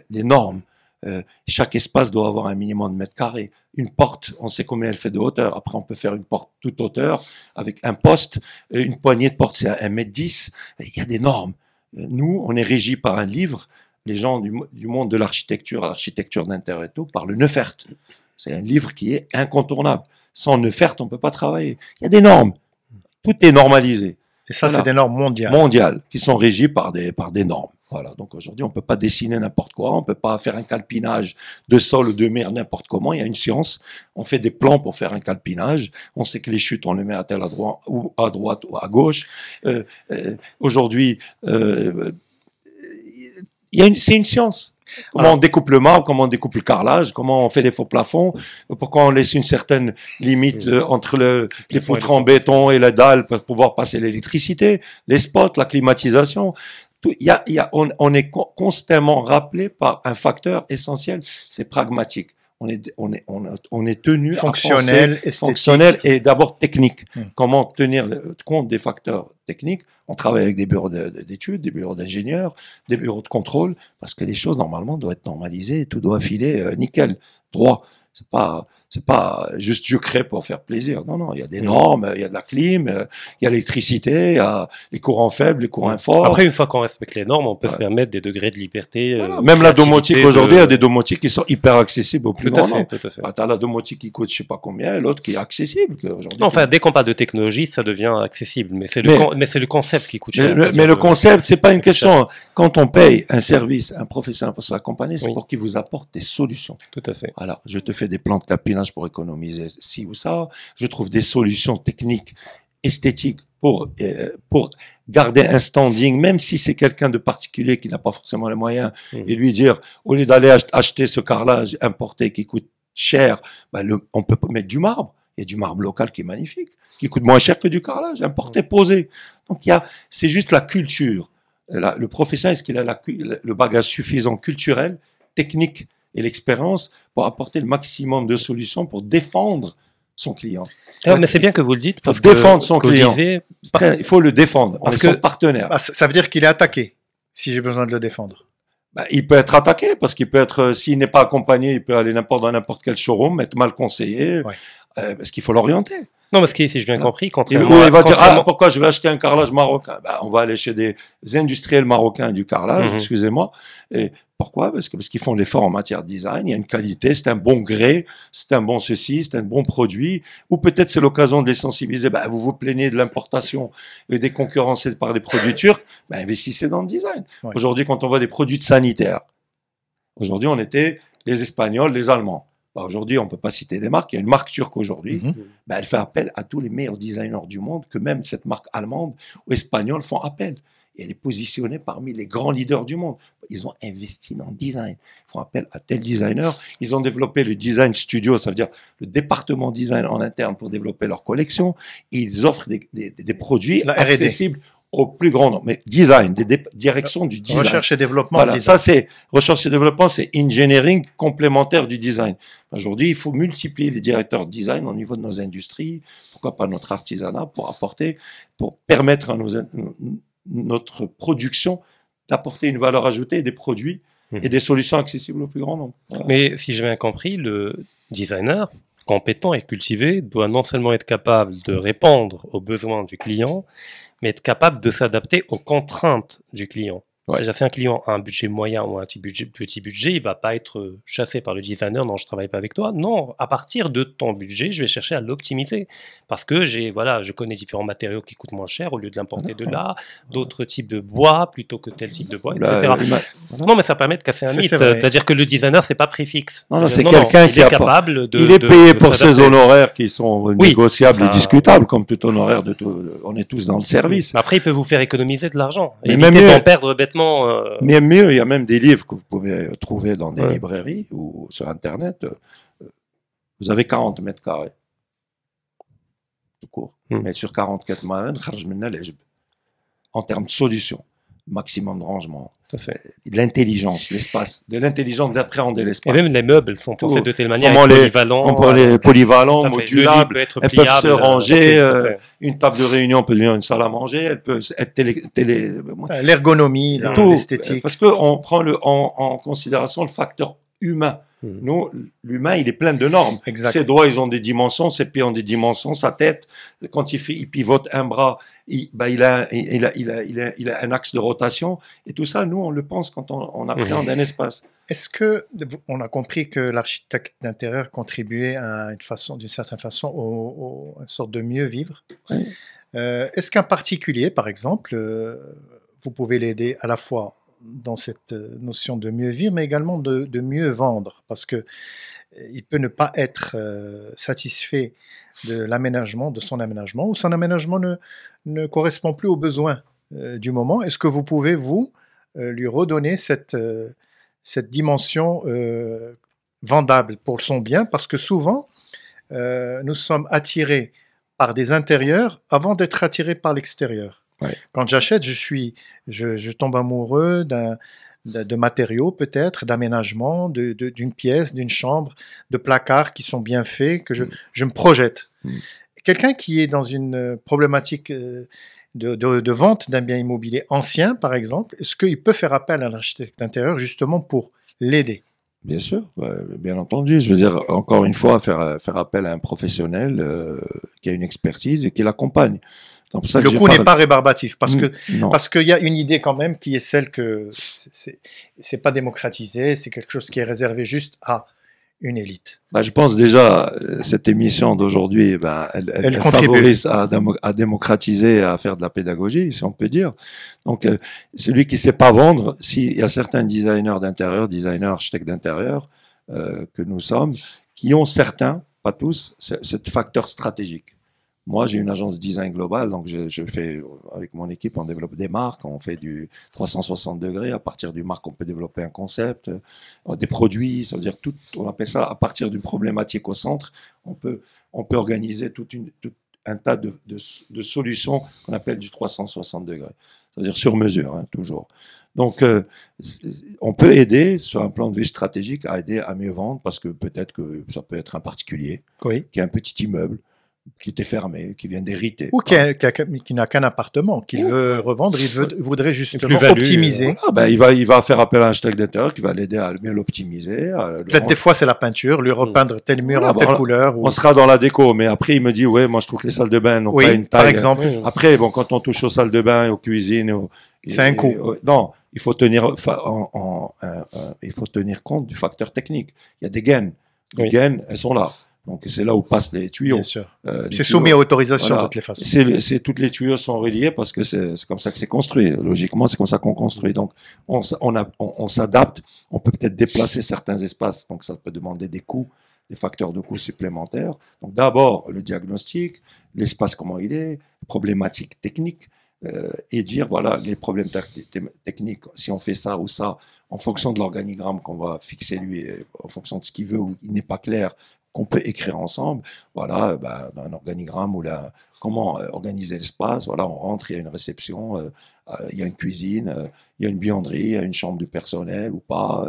Speaker 2: les, normes. Euh, chaque espace doit avoir un minimum de mètres carrés. Une porte, on sait combien elle fait de hauteur. Après, on peut faire une porte toute hauteur avec un poste. Euh, une poignée de porte, c'est à 1 mètre 10. Il y a des normes. Nous, on est régi par un livre. Les gens du, du monde de l'architecture, l'architecture d'intérieur et tout, par le Neufert. C'est un livre qui est incontournable. Sans ne faire, on ne peut pas travailler. Il y a des normes. Tout est normalisé. Et ça, c'est des normes mondiales. Mondiales, qui sont régies par des, par des normes. Voilà. Donc aujourd'hui, on ne peut pas dessiner n'importe quoi, on ne peut pas faire un calpinage de sol ou de mer n'importe comment. Il y a une science. On fait des plans pour faire un calpinage. On sait que les chutes, on les met à tel à droite ou à droite ou à gauche. Euh, euh, aujourd'hui, euh, euh, c'est une science. Comment on découpe le marbre, comment on découpe le carrelage, comment on fait des faux plafonds, pourquoi on laisse une certaine limite euh, entre les poutres en béton et la dalle pour pouvoir passer l'électricité, les spots, la climatisation. on, est constamment rappelé par un facteur essentiel, c'est pragmatique on est, on est, on, est tenu fonctionnel, à fonctionnel et d'abord technique. Hmm. Comment tenir compte des facteurs techniques On travaille avec des bureaux d'études, des bureaux d'ingénieurs, des bureaux de contrôle, parce que les choses normalement doivent être normalisées, tout doit filer euh, nickel, droit. C'est pas c'est pas euh, juste je crée pour faire plaisir. Non, non, il y a des mmh. normes, il y a de la clim, euh, il y a l'électricité, il y a les courants faibles, les courants mmh. forts. Après, une
Speaker 1: fois qu'on respecte
Speaker 2: les normes, on peut se permettre des degrés de liberté. Euh, Même la domotique aujourd'hui, il y a des domotiques qui sont hyper accessibles au plus tout grand bah, as la domotique qui coûte je sais pas combien, et l'autre qui est accessible. Non,
Speaker 1: enfin, dès qu'on parle de technologie, ça devient accessible. Mais c'est le, le, concept qui coûte cher. Mais, le concept, c'est pas une question. Quand on paye un service,
Speaker 2: un professionnel pour s'accompagner, c'est pour qu'il vous apporte des solutions. Tout à fait. Alors, je te fais des plans de tapis pour économiser ci ou ça. Je trouve des solutions techniques, esthétiques pour, euh, pour garder un standing, même si c'est quelqu'un de particulier qui n'a pas forcément les moyens, mmh. et lui dire, au lieu d'aller acheter ce carrelage importé qui coûte cher, bah, on peut mettre du marbre. Il y a du marbre local qui est magnifique, qui coûte moins cher que du carrelage importé mmh. posé. Donc il y a, c'est juste la culture. le professionnel, est-ce qu'il a la, le bagage suffisant culturel, technique et l'expérience pour apporter le maximum de solutions pour défendre son client. mais c'est bien que vous le dites. défendre son client. il faut le défendre. Parce On est son
Speaker 3: partenaire. Ah, ça veut dire qu'il est attaqué, si j'ai besoin de le défendre.
Speaker 2: Bah, il peut être attaqué parce qu'il peut être, euh, s'il n'est pas accompagné, il peut aller n'importe dans n'importe quel showroom, être mal conseillé, euh, parce qu'il faut l'orienter.
Speaker 1: Non, parce que si j'ai bien ah. compris, quand il va dire ah,
Speaker 2: pourquoi je vais acheter un carrelage marocain bah, On va aller chez des industriels marocains du carrelage, mhm. excusez-moi. Et pourquoi Parce que parce qu'ils font l'effort en matière de design, il y a une qualité, c'est un bon gré, c'est un bon ceci, c'est un bon produit. Ou peut-être c'est l'occasion de les sensibiliser. Bah, vous vous plaignez de l'importation et des concurrences par des produits turcs, bah, investissez dans le design. Aujourd'hui, quand on voit des produits sanitaires, aujourd'hui on était les Espagnols, les Allemands. Aujourd'hui, on ne peut pas citer des marques. Il y a une marque turque aujourd'hui. Mhm. Ben, elle fait appel à tous les meilleurs designers du monde, que même cette marque allemande ou espagnole font appel. elle est positionnée parmi les grands leaders du monde. Ils ont investi dans le design. Ils font appel à tel designer. Ils ont développé le design studio, ça veut dire le département design en interne pour développer leur collection. Ils offrent des, des produits accessibles au plus grand nombre. Mais design, des directions du design. Recherche et développement. Voilà, ça c'est recherche et développement, c'est engineering complémentaire du design. Aujourd'hui, il faut multiplier les directeurs design au niveau de nos industries, pourquoi pas notre artisanat, pour apporter, pour permettre à notre production d'apporter une valeur ajoutée des produits mmh. et des solutions accessibles au plus grand nombre.
Speaker 1: Mais si j'ai bien compris, le designer, compétent et cultivé doit non seulement être capable de répondre aux besoins du client, mais être capable de s'adapter aux contraintes du client. Ouais. si un client a un budget moyen ou un petit budget, petit budget, il va pas être euh, chassé par le designer, non, je travaille pas avec toi. Non, à partir de ton budget, je vais chercher à l'optimiser parce que j'ai, voilà, je connais différents matériaux qui coûtent moins cher au lieu de l'importer de ah là, d'autres types de bois plutôt que tel type de bois, etc. Bah, non, mais ça permet de casser un mythe. C'est-à-dire que le designer, c'est pas préfixe. Non, non c'est quelqu'un qui est capable de. Il est payé pour ses honoraires qui sont négociables et discutables,
Speaker 2: comme tout honoraire de on est tous dans le service.
Speaker 1: Après, il peut vous faire économiser de l'argent et même d'en perdre bêtement euh, Mais
Speaker 2: mieux, il y a même des livres que vous pouvez euh, trouver dans des librairies ou sur Internet. Euh, vous avez 40 mètres carrés. Tout court. Hmm. Mais sur 44 mètres, en termes de solutions maximum de rangement. Tout à L'intelligence, l'espace, de l'intelligence d'appréhender l'espace. Et même les meubles sont pensés de telle manière les, polyvalents, les euh, polyvalents, modulables, elles peuvent se ranger. Euh, une table de réunion peut devenir une salle à manger. Elle peut être télé, euh, l'ergonomie, l'esthétique. Parce que on prend le, en considération le facteur humain. Hmm. Nous, l'humain, il est plein de normes. Ses doigts, ils ont des dimensions, ses pieds ont des dimensions, sa tête, quand il, pivote un bras, il, a, un axe de rotation. Et tout ça, nous, on le pense quand on, on appréhende un espace. Est-ce que on a compris que
Speaker 3: l'architecte d'intérieur contribuait d'une certaine façon à une sorte de mieux vivre euh, Est-ce qu'un particulier, par exemple, euh, vous pouvez l'aider à la fois dans cette euh, notion de mieux vivre, mais également de, mieux vendre, parce que euh, il peut ne pas être euh, satisfait de l'aménagement, de son aménagement, ou son aménagement ne, ne correspond plus aux besoins du moment. Est-ce que vous pouvez, vous, lui redonner cette, cette dimension vendable pour son bien Parce que souvent, nous sommes attirés par des intérieurs avant d'être attirés par l'extérieur. Quand j'achète, je suis, je, tombe amoureux de matériaux peut-être, d'aménagement, d'une de, pièce, d'une chambre, de placards qui sont bien faits, que je, mm. je me projette. Mm. Quelqu'un qui est dans une euh, problématique euh, de, de vente d'un bien immobilier ancien, par exemple, est-ce qu'il peut faire appel à l'architecte d'intérieur justement pour l'aider
Speaker 2: Bien sûr, bien entendu. Je veux dire, encore une fois, faire, faire appel à un professionnel euh, qui a une expertise et qui l'accompagne le coup n'est pas rébarbatif parce que parce
Speaker 3: qu'il y a une idée quand même qui est celle que c'est pas démocratisé, c'est quelque chose qui est réservé juste à une élite.
Speaker 2: Bah, je pense déjà euh, cette émission d'aujourd'hui, ben elle, elle, favorise à, démocratiser, à faire de la pédagogie, si on peut dire. Donc euh, celui qui sait pas vendre, s'il y a certains designers d'intérieur, designers architectes d'intérieur euh, que nous sommes, qui ont certains, pas tous, ce facteur stratégique. Moi, j'ai une agence design globale, donc je, fais avec mon équipe, on développe des marques, on fait du 360 degrés. À partir du marque, on peut développer un concept, euh, des produits. Ça veut dire tout. On appelle ça à partir d'une problématique au centre. On peut on peut organiser tout un tas de, solutions qu'on appelle du 360 degrés, c'est-à-dire sur mesure, hein, toujours. Donc, euh, on peut aider sur un plan de vue stratégique à aider à mieux vendre parce que peut-être que ça peut être un particulier qui a un petit immeuble qui était fermé, qui vient d'hériter. Ou
Speaker 3: qui, n'a qu'un appartement qu'il veut revendre, il veut, voudrait justement optimiser. Ben,
Speaker 2: il, va, il va faire appel à un architecte qui va l'aider à mieux l'optimiser. Peut-être des fois c'est la
Speaker 3: peinture, lui repeindre hmm. tel mur à telle couleur. On sera
Speaker 2: dans la déco, mais après il me dit, ouais, moi je trouve que les salles de bain n'ont pas une taille. Par exemple. Après, bon, quand on touche aux salles de bain, aux cuisines, c'est un coup non, il faut tenir, en, euh, euh, il faut tenir compte du facteur technique. Il y a des gaines. Les gaines, elles sont là. Donc c'est là où passent les tuyaux. Euh, c'est soumis à autorisation de toutes les façons. C'est, toutes les tuyaux sont reliés parce que c'est, comme ça que c'est construit. Logiquement, c'est comme ça qu'on construit. Donc on, on, s'adapte. On peut peut-être déplacer certains espaces. Donc ça peut demander des coûts, des facteurs de coûts supplémentaires. Donc d'abord le diagnostic, l'espace comment il est, problématique technique. Euh, et dire voilà les problèmes techniques, si on fait ça ou ça, en fonction de l'organigramme qu'on va fixer lui, en fonction de ce qu'il veut ou il n'est pas clair, on peut écrire ensemble. Voilà, un organigramme ou la, comment organiser l'espace. Voilà, on rentre, il y a une réception, il y a une cuisine, il y a une buanderie, il y a une chambre du personnel ou pas,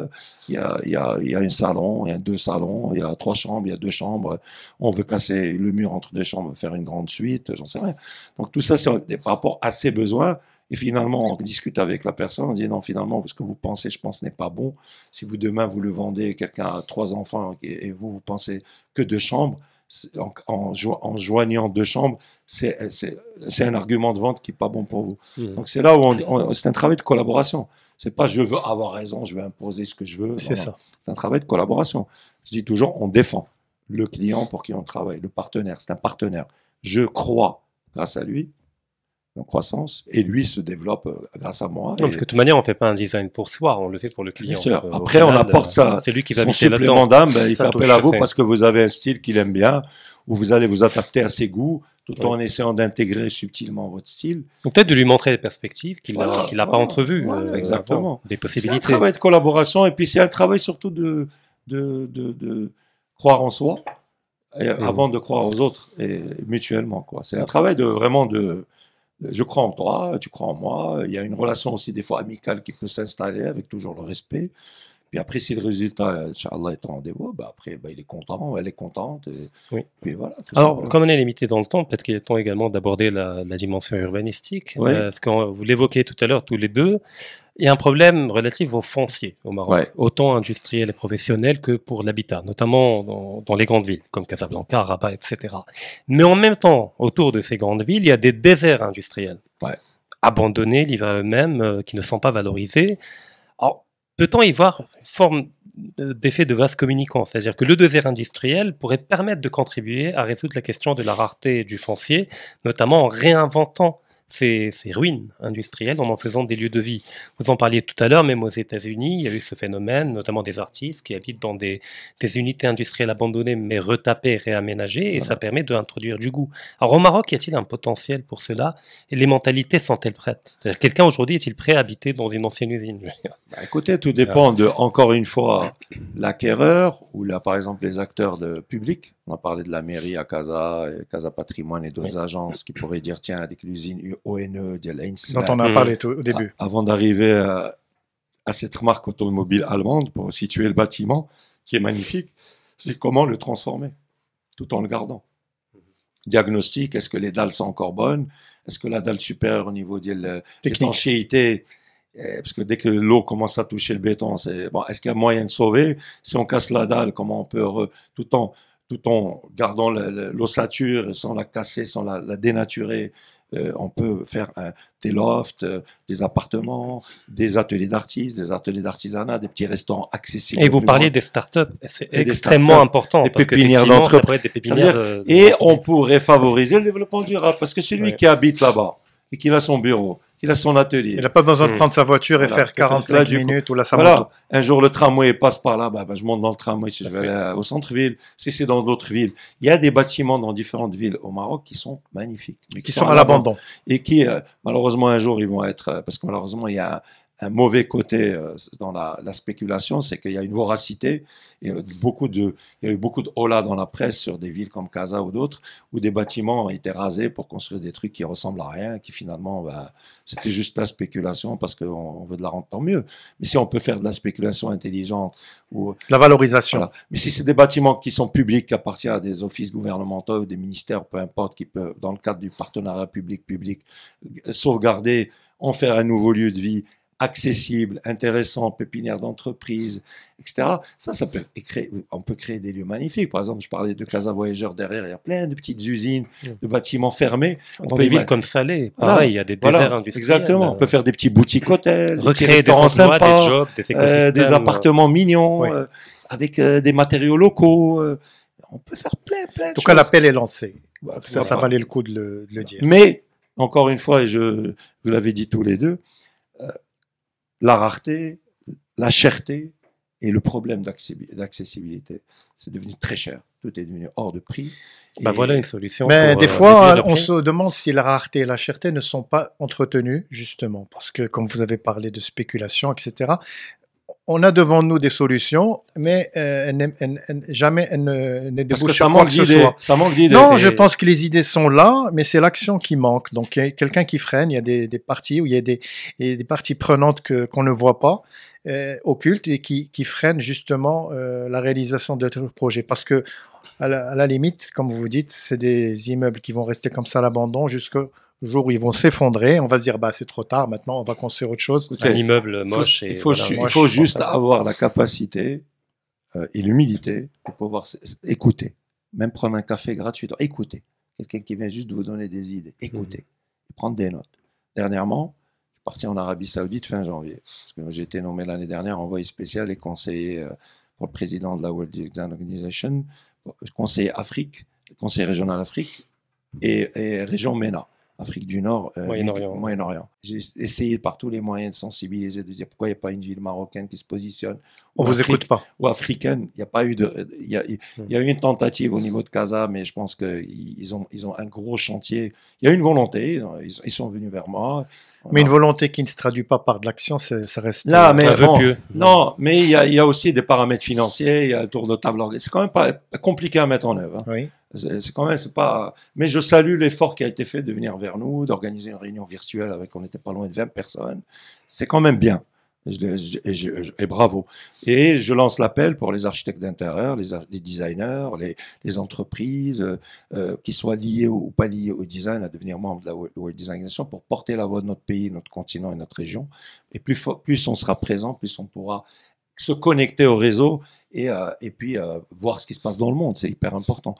Speaker 2: il y, a, y a un salon, il y a deux salons, il y a trois chambres, il y a deux chambres. On veut casser le mur entre deux chambres, faire une grande suite, j'en sais rien. Donc tout ça, c'est par rapport à ses besoins et finalement, on discute avec la personne, on dit non, finalement, ce que vous pensez, je pense, n'est pas bon. Si vous demain, vous le vendez, quelqu'un a trois enfants et vous, vous pensez que deux chambres, en, en, joignant deux chambres, c'est un argument de vente qui n'est pas bon pour vous. Mmh. Donc c'est là où on, c'est un travail de collaboration. C'est pas je veux avoir raison, je vais imposer ce que je veux. C'est ça. C'est un travail de collaboration. Je dis toujours, on défend le client pour qui on travaille, le partenaire. C'est un partenaire. Je crois grâce à lui croissance, et lui se développe euh, grâce à moi. Non, parce que de
Speaker 1: toute manière, on ne fait pas un design pour soi, on le fait pour le client. Après, on apporte euh, ça. C'est lui qui va son supplément d'âme, ben, il s'appelle à vous parce
Speaker 2: que vous avez un style qu'il aime bien, où vous allez vous adapter à ses goûts, tout en essayant d'intégrer subtilement votre style. Donc peut-être de lui montrer des perspectives qu'il n'a pas entrevues. Euh, exactement. des possibilités. C'est un travail de collaboration, et puis c'est un travail surtout de, de, de, croire en soi. Mmh. avant de croire aux autres et mutuellement c'est un travail de vraiment de je crois en toi, tu crois en moi. Il y a une relation aussi des fois amicale qui peut s'installer avec toujours le respect. Puis après, si le résultat, Inch'Allah, est en rendez-vous, bah après, bah, il est content, elle est contente. oui. Puis voilà, Alors, comme on
Speaker 1: est limité dans le temps, peut-être qu'il est temps également d'aborder la, dimension urbanistique. Euh, vous l'évoquiez tout à l'heure, tous les deux. Il y a un problème relatif au foncier au Maroc, autant industriel et professionnel que pour l'habitat, notamment dans, les grandes villes comme Casablanca, Rabat, etc. Mais en même temps, autour de ces grandes villes, il y a des déserts industriels, abandonnés, livrés à eux-mêmes, euh, qui ne sont pas valorisés. Alors, peut-on y voir une forme d'effet de vase communicant, c'est-à-dire que le désert industriel pourrait permettre de contribuer à résoudre la question de la rareté du foncier, notamment en réinventant ces, ruines industrielles en en faisant des lieux de vie. Vous en parliez tout à l'heure, même aux États-Unis, il y a eu ce phénomène, notamment des artistes qui habitent dans des, unités industrielles abandonnées, mais retapées, réaménagées, et ça permet d'introduire du goût. Alors au Maroc, y a-t-il un potentiel pour cela et Les mentalités sont-elles prêtes C'est-à-dire, quelqu'un aujourd'hui est-il prêt à habiter dans une ancienne usine
Speaker 2: bah, Écoutez, tout dépend de, encore une fois, l'acquéreur ou là, par exemple, les acteurs de public. On a parlé de la mairie à Casa, Casa Patrimoine et d'autres agences qui pourraient dire tiens, avec l'usine ONE e, Dont on a mm. parlé tout, au début. Avant d'arriver à, cette marque automobile allemande, pour situer le bâtiment, qui est magnifique, c'est comment le transformer, tout en le gardant. Diagnostic, est-ce que les dalles sont encore bonnes Est-ce que la dalle supérieure au niveau de l'étanchéité euh, parce que dès que l'eau commence à toucher le béton, c'est bon, est-ce qu'il y a moyen de sauver Si on casse la dalle, comment on peut tout en tout en gardant l'ossature, sans la casser, sans la, la dénaturer, euh, on peut faire euh, des lofts, euh, des appartements, des ateliers d'artistes, des ateliers d'artisanat, des petits restaurants accessibles. Et vous parliez des startups, c'est extrêmement important. Des pépinières d'entreprise. Et on pourrait favoriser le développement durable, parce que celui qui habite là-bas et qui a son bureau, il a son atelier. Il n'a pas besoin de hmm. prendre sa voiture et faire 45 minutes ou la ça. voilà, Un jour, le tramway passe par là, bah, bah, je monte dans le tramway si je vais aller au centre-ville, si c'est dans d'autres villes. Il y a des bâtiments dans différentes villes au Maroc qui sont magnifiques. Mais qui, sont, à l'abandon. Et qui, euh, malheureusement, un jour, ils vont être... Euh, parce que malheureusement, il y a un mauvais côté euh, dans la, la spéculation, c'est qu'il y a une voracité. Et euh, beaucoup de, il y a eu beaucoup de hola dans la presse sur des villes comme Casa ou d'autres, où des bâtiments ont été rasés pour construire des trucs qui ressemblent à rien, qui finalement, bah, c'était juste la spéculation parce qu'on veut de la rente, tant mieux. Mais si on peut faire de la spéculation intelligente ou la valorisation. Mais si c'est des bâtiments qui sont publics, qui appartiennent à des offices gouvernementaux, ou des ministères, peu importe, qui peuvent, dans le cadre du partenariat public-public, euh, sauvegarder en faire un nouveau lieu de vie accessible, intéressant, pépinière d'entreprise, etc. Ça, ça peut on peut créer des lieux magnifiques. Par exemple, je parlais de Casa voyageurs derrière, il y a plein de petites usines, de bâtiments fermés. Dans des villes comme Salé, pareil, il y a des déserts industriels. Exactement, on peut faire des petits boutiques hôtels, des restaurants des des, euh, appartements mignons, euh, avec euh, des matériaux locaux. on peut faire plein, plein de En tout cas, l'appel est lancé. Bah, ça, bah. valait le coup
Speaker 3: de le, dire.
Speaker 2: Mais, encore une fois, et je vous l'avais dit tous les deux, la rareté, la cherté et le problème d'accessibilité. C'est devenu très cher. Tout est devenu hors de prix. Bah, voilà une solution. Mais des euh, fois, on
Speaker 3: se demande si la rareté et la cherté ne sont pas entretenues, justement, parce que comme vous avez parlé de spéculation, etc., on a devant nous des solutions, mais euh, jamais ne, ne Ça manque d'idées. Non, je pense que les idées sont là, mais c'est l'action qui manque. Donc, il y a quelqu'un qui freine, il y a des, parties où il y a des, des parties prenantes que, qu'on ne voit pas, euh, occultes, et qui, qui freinent justement euh, la réalisation de notre projet. Parce que, à la, limite, comme vous dites, c'est des immeubles qui vont rester comme ça à l'abandon jusqu'au le jour où ils vont s'effondrer, on va se dire bah c'est trop tard, maintenant on va construire autre chose. Un immeuble
Speaker 2: moche. Il faut, il faut, juste avoir la capacité euh, et l'humilité pour pouvoir écouter, même prendre un café gratuit, écouter quelqu'un qui vient juste de vous donner des idées, écoutez, mmh. prendre des notes. Dernièrement, je suis parti en Arabie Saoudite fin janvier, parce que j'ai été nommé l'année dernière envoyé spécial et conseiller euh, pour le président de la World Design Organization, conseiller Afrique, conseiller régional Afrique et, et région MENA. Afrique du Nord, euh, Moyen-Orient. J'ai essayé par tous les moyens de sensibiliser, de dire pourquoi il n'y a pas une ville marocaine qui se positionne on vous écoute pas. Ou africaine, il y a pas eu de, il y, y a, eu une tentative au niveau de Casa, mais je pense qu'ils ont, ils ont un gros chantier. Il y a une volonté, ils, sont venus vers moi. Mais une volonté qui ne se traduit pas par de l'action, ça reste un euh, Mais bon, non, mais il y, a, aussi des paramètres financiers, il y a un tour de table. C'est quand même pas compliqué à mettre en œuvre. Hein. Oui. C'est quand même, c'est pas. Mais je salue l'effort qui a été fait de venir vers nous, d'organiser une réunion virtuelle avec, on n'était pas loin de 20 personnes. C'est quand même bien et, bravo. Et je lance l'appel pour les architectes d'intérieur, les, designers, les, entreprises euh, euh, qui soient liées ou, pas liées au design à devenir membres de la World Design pour porter la voix de notre pays, notre continent et notre région. Et plus, on sera présent, plus on pourra se connecter au réseau et, euh, et puis voir ce qui se passe dans le monde. C'est hyper important.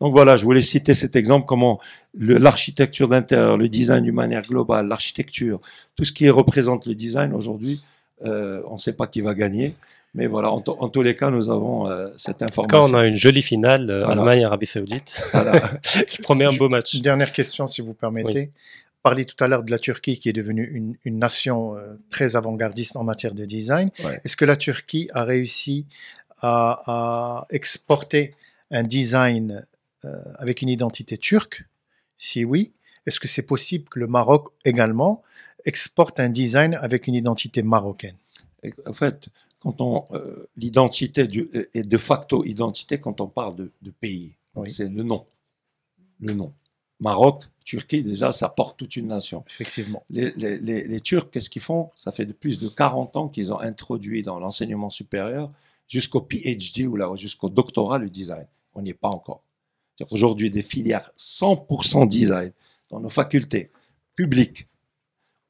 Speaker 2: Donc voilà, je voulais citer cet exemple, comment l'architecture d'intérieur, le design d'une manière globale, l'architecture, tout ce qui représente le design aujourd'hui, euh, on ne sait pas qui va gagner. Mais voilà, en, tous les cas, nous avons euh, cette information. Quand on a une jolie finale, euh, Allemagne-Arabie Saoudite,
Speaker 3: qui promet un beau match. dernière question, si vous permettez. vous Parlez tout à l'heure de la Turquie qui est devenue une, nation très avant-gardiste en matière de design. Est-ce que la Turquie a réussi à exporter un design avec une identité turque Si oui, est-ce que c'est possible que le Maroc également exporte un design avec une identité marocaine
Speaker 2: En fait, quand on euh, l'identité euh, est de facto identité quand on parle de, pays. C'est le nom, le nom. Maroc, Turquie, déjà, ça porte toute une nation. Effectivement. Les, Turcs, qu'est-ce qu'ils font Ça fait de plus de 40 ans qu'ils ont introduit dans l'enseignement supérieur jusqu'au PhD ou là, jusqu'au doctorat le design. On n'y est pas encore. Aujourd'hui, des filières 100% design dans nos facultés publiques,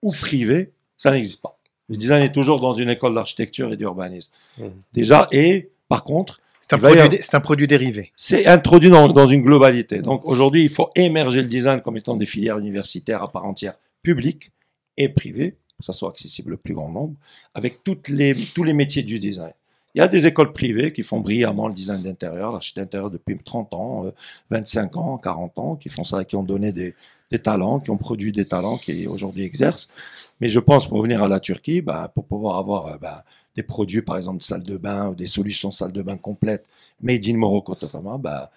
Speaker 2: ou privé, ça n'existe pas. Le design est toujours dans une école d'architecture et d'urbanisme. Mmh. Déjà, et par contre, c'est un, produit, dérivé. C'est introduit dans, une globalité. Donc aujourd'hui, il faut émerger le design comme étant des filières universitaires à part entière, publiques et privées, pour que ça soit accessible au plus grand nombre, avec tous les métiers du design. Il y a des écoles privées qui font brillamment le design d'intérieur, l'architecture d'intérieur depuis 30 ans, 25 euh, ans, 40 ans, qui font ça, qui ont donné des, des talents, qui ont produit des talents, qui aujourd'hui exercent. Mais je pense, pour venir à la Turquie, bah, pour pouvoir avoir euh, bah, des produits, par exemple, de salle de bain, ou des solutions salle de bain complètes, made in Morocco notamment, bah,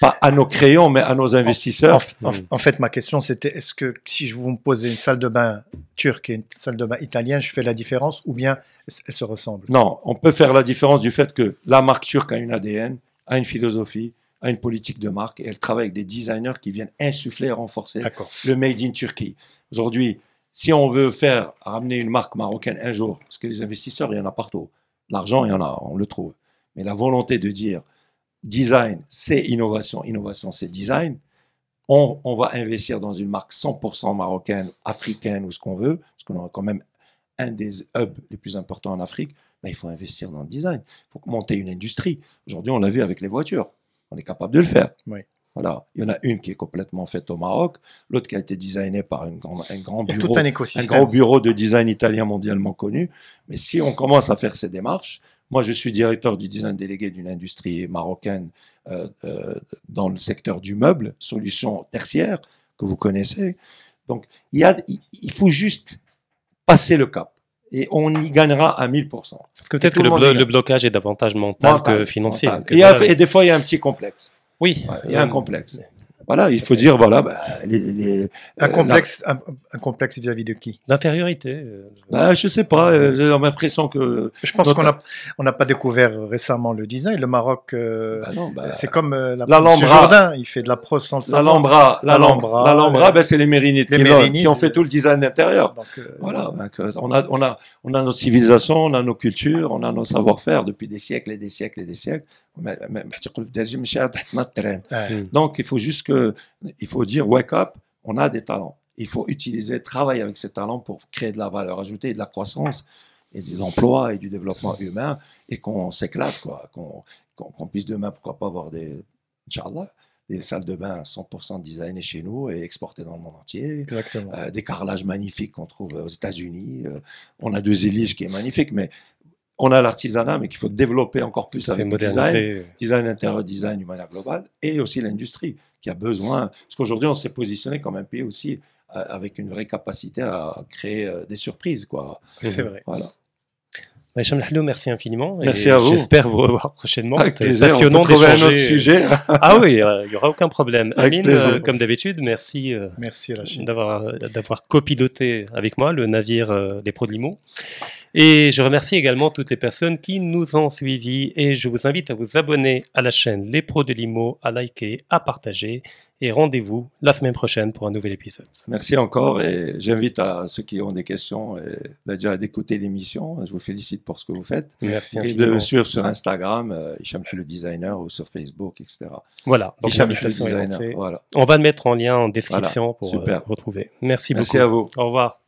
Speaker 2: pas à nos créants, mais à nos investisseurs. En, fait, ma question,
Speaker 3: c'était est-ce que si je vous me posais une salle de bain turque et une salle de bain italienne, je fais la différence ou bien elles se ressemblent
Speaker 2: Non, on peut faire la différence du fait que la marque turque a une ADN, a une philosophie, a une politique de marque et elle travaille avec des designers qui viennent insuffler et renforcer le Made in Turkey. Aujourd'hui, si on veut faire ramener une marque marocaine un jour, parce que les investisseurs, il y en a partout. L'argent, il y en a, on le trouve. Mais la volonté de dire design, c'est innovation, innovation, c'est design, on, va investir dans une marque 100% marocaine, africaine ou ce qu'on veut, parce qu'on a quand même un des hubs les plus importants en Afrique, mais ben, il faut investir dans le design, il faut monter une industrie. Aujourd'hui, on l'a vu avec les voitures on est capable de le faire. Oui. Voilà. Il y en a une qui est complètement faite au Maroc, l'autre qui a été designée par un, grand bureau, un, grand bureau de design italien mondialement connu. Mais si on commence à faire ces démarches, moi je suis directeur du design délégué d'une industrie marocaine euh, euh, dans le secteur du meuble, solution tertiaire que vous connaissez. Donc il, y il faut juste passer le cap et on y gagnera à 1000%. Peut-être que le,
Speaker 1: blocage est davantage mental, que financier. et,
Speaker 2: des fois, il y a un petit complexe. Oui. il y a un complexe. Euh, voilà, il faut dire, voilà, bah, les, les, un euh, complexe,
Speaker 3: un, complexe vis-à-vis de qui
Speaker 1: D'infériorité. Je euh.
Speaker 2: bah, je sais pas. Euh,
Speaker 3: j'ai l'impression que. Je pense qu'on n'a on n'a pas découvert récemment le design. Le Maroc, bah bah, c'est comme la, Le Jardin, il fait de la prose sans le savoir. L'Alhambra, l'Alhambra, c'est les Mérinides, qui, qui,
Speaker 2: ont fait tout le design intérieur. Donc, voilà, on a, on a, on a nos civilisations, on a nos cultures, on a nos savoir-faire depuis des siècles et des siècles et des siècles. Hmm. Donc, il faut juste que, il faut dire, wake up, on a des talents. Il faut utiliser, travailler avec ces talents pour créer de la valeur ajoutée de la croissance et de l'emploi et du développement humain et qu'on s'éclate, quoi. Qu'on, qu'on, puisse demain, pourquoi pas avoir des, Inch'Allah, des salles de bain 100% designées chez nous et exportées dans le monde entier. Euh, des carrelages magnifiques qu'on trouve aux États-Unis. Euh, on a deux éliges qui est magnifique, mais on a l'artisanat, mais qu'il faut développer encore plus avec le design, design intérieur, design du manière globale, et aussi l'industrie qui a besoin. Parce qu'aujourd'hui, on s'est positionné comme un pays aussi euh, avec une vraie capacité à créer euh, des surprises. quoi. C'est vrai. Voilà.
Speaker 1: Hacham merci infiniment. Merci à vous. J'espère vous revoir prochainement. Avec plaisir. on peut trouver un autre sujet. ah oui, euh, il y n'y aura aucun problème. Amine, comme d'habitude, merci, merci d'avoir copiloté avec moi le navire des Pros de et je remercie également toutes les personnes qui nous ont suivis et je vous invite à vous abonner à la chaîne Les Pros de Limo, à liker, à partager et rendez-vous la semaine prochaine pour un nouvel épisode. Merci encore
Speaker 2: et j'invite à ceux qui ont des questions déjà d'écouter l'émission. Je vous félicite pour ce que vous faites. Merci. Et de suivre sur Instagram, euh, Hicham le designer ou sur Facebook, etc. Voilà. Hicham le designer. On va le
Speaker 1: mettre en lien en description pour euh, retrouver. Merci, Merci beaucoup. Merci à
Speaker 2: vous. Au revoir.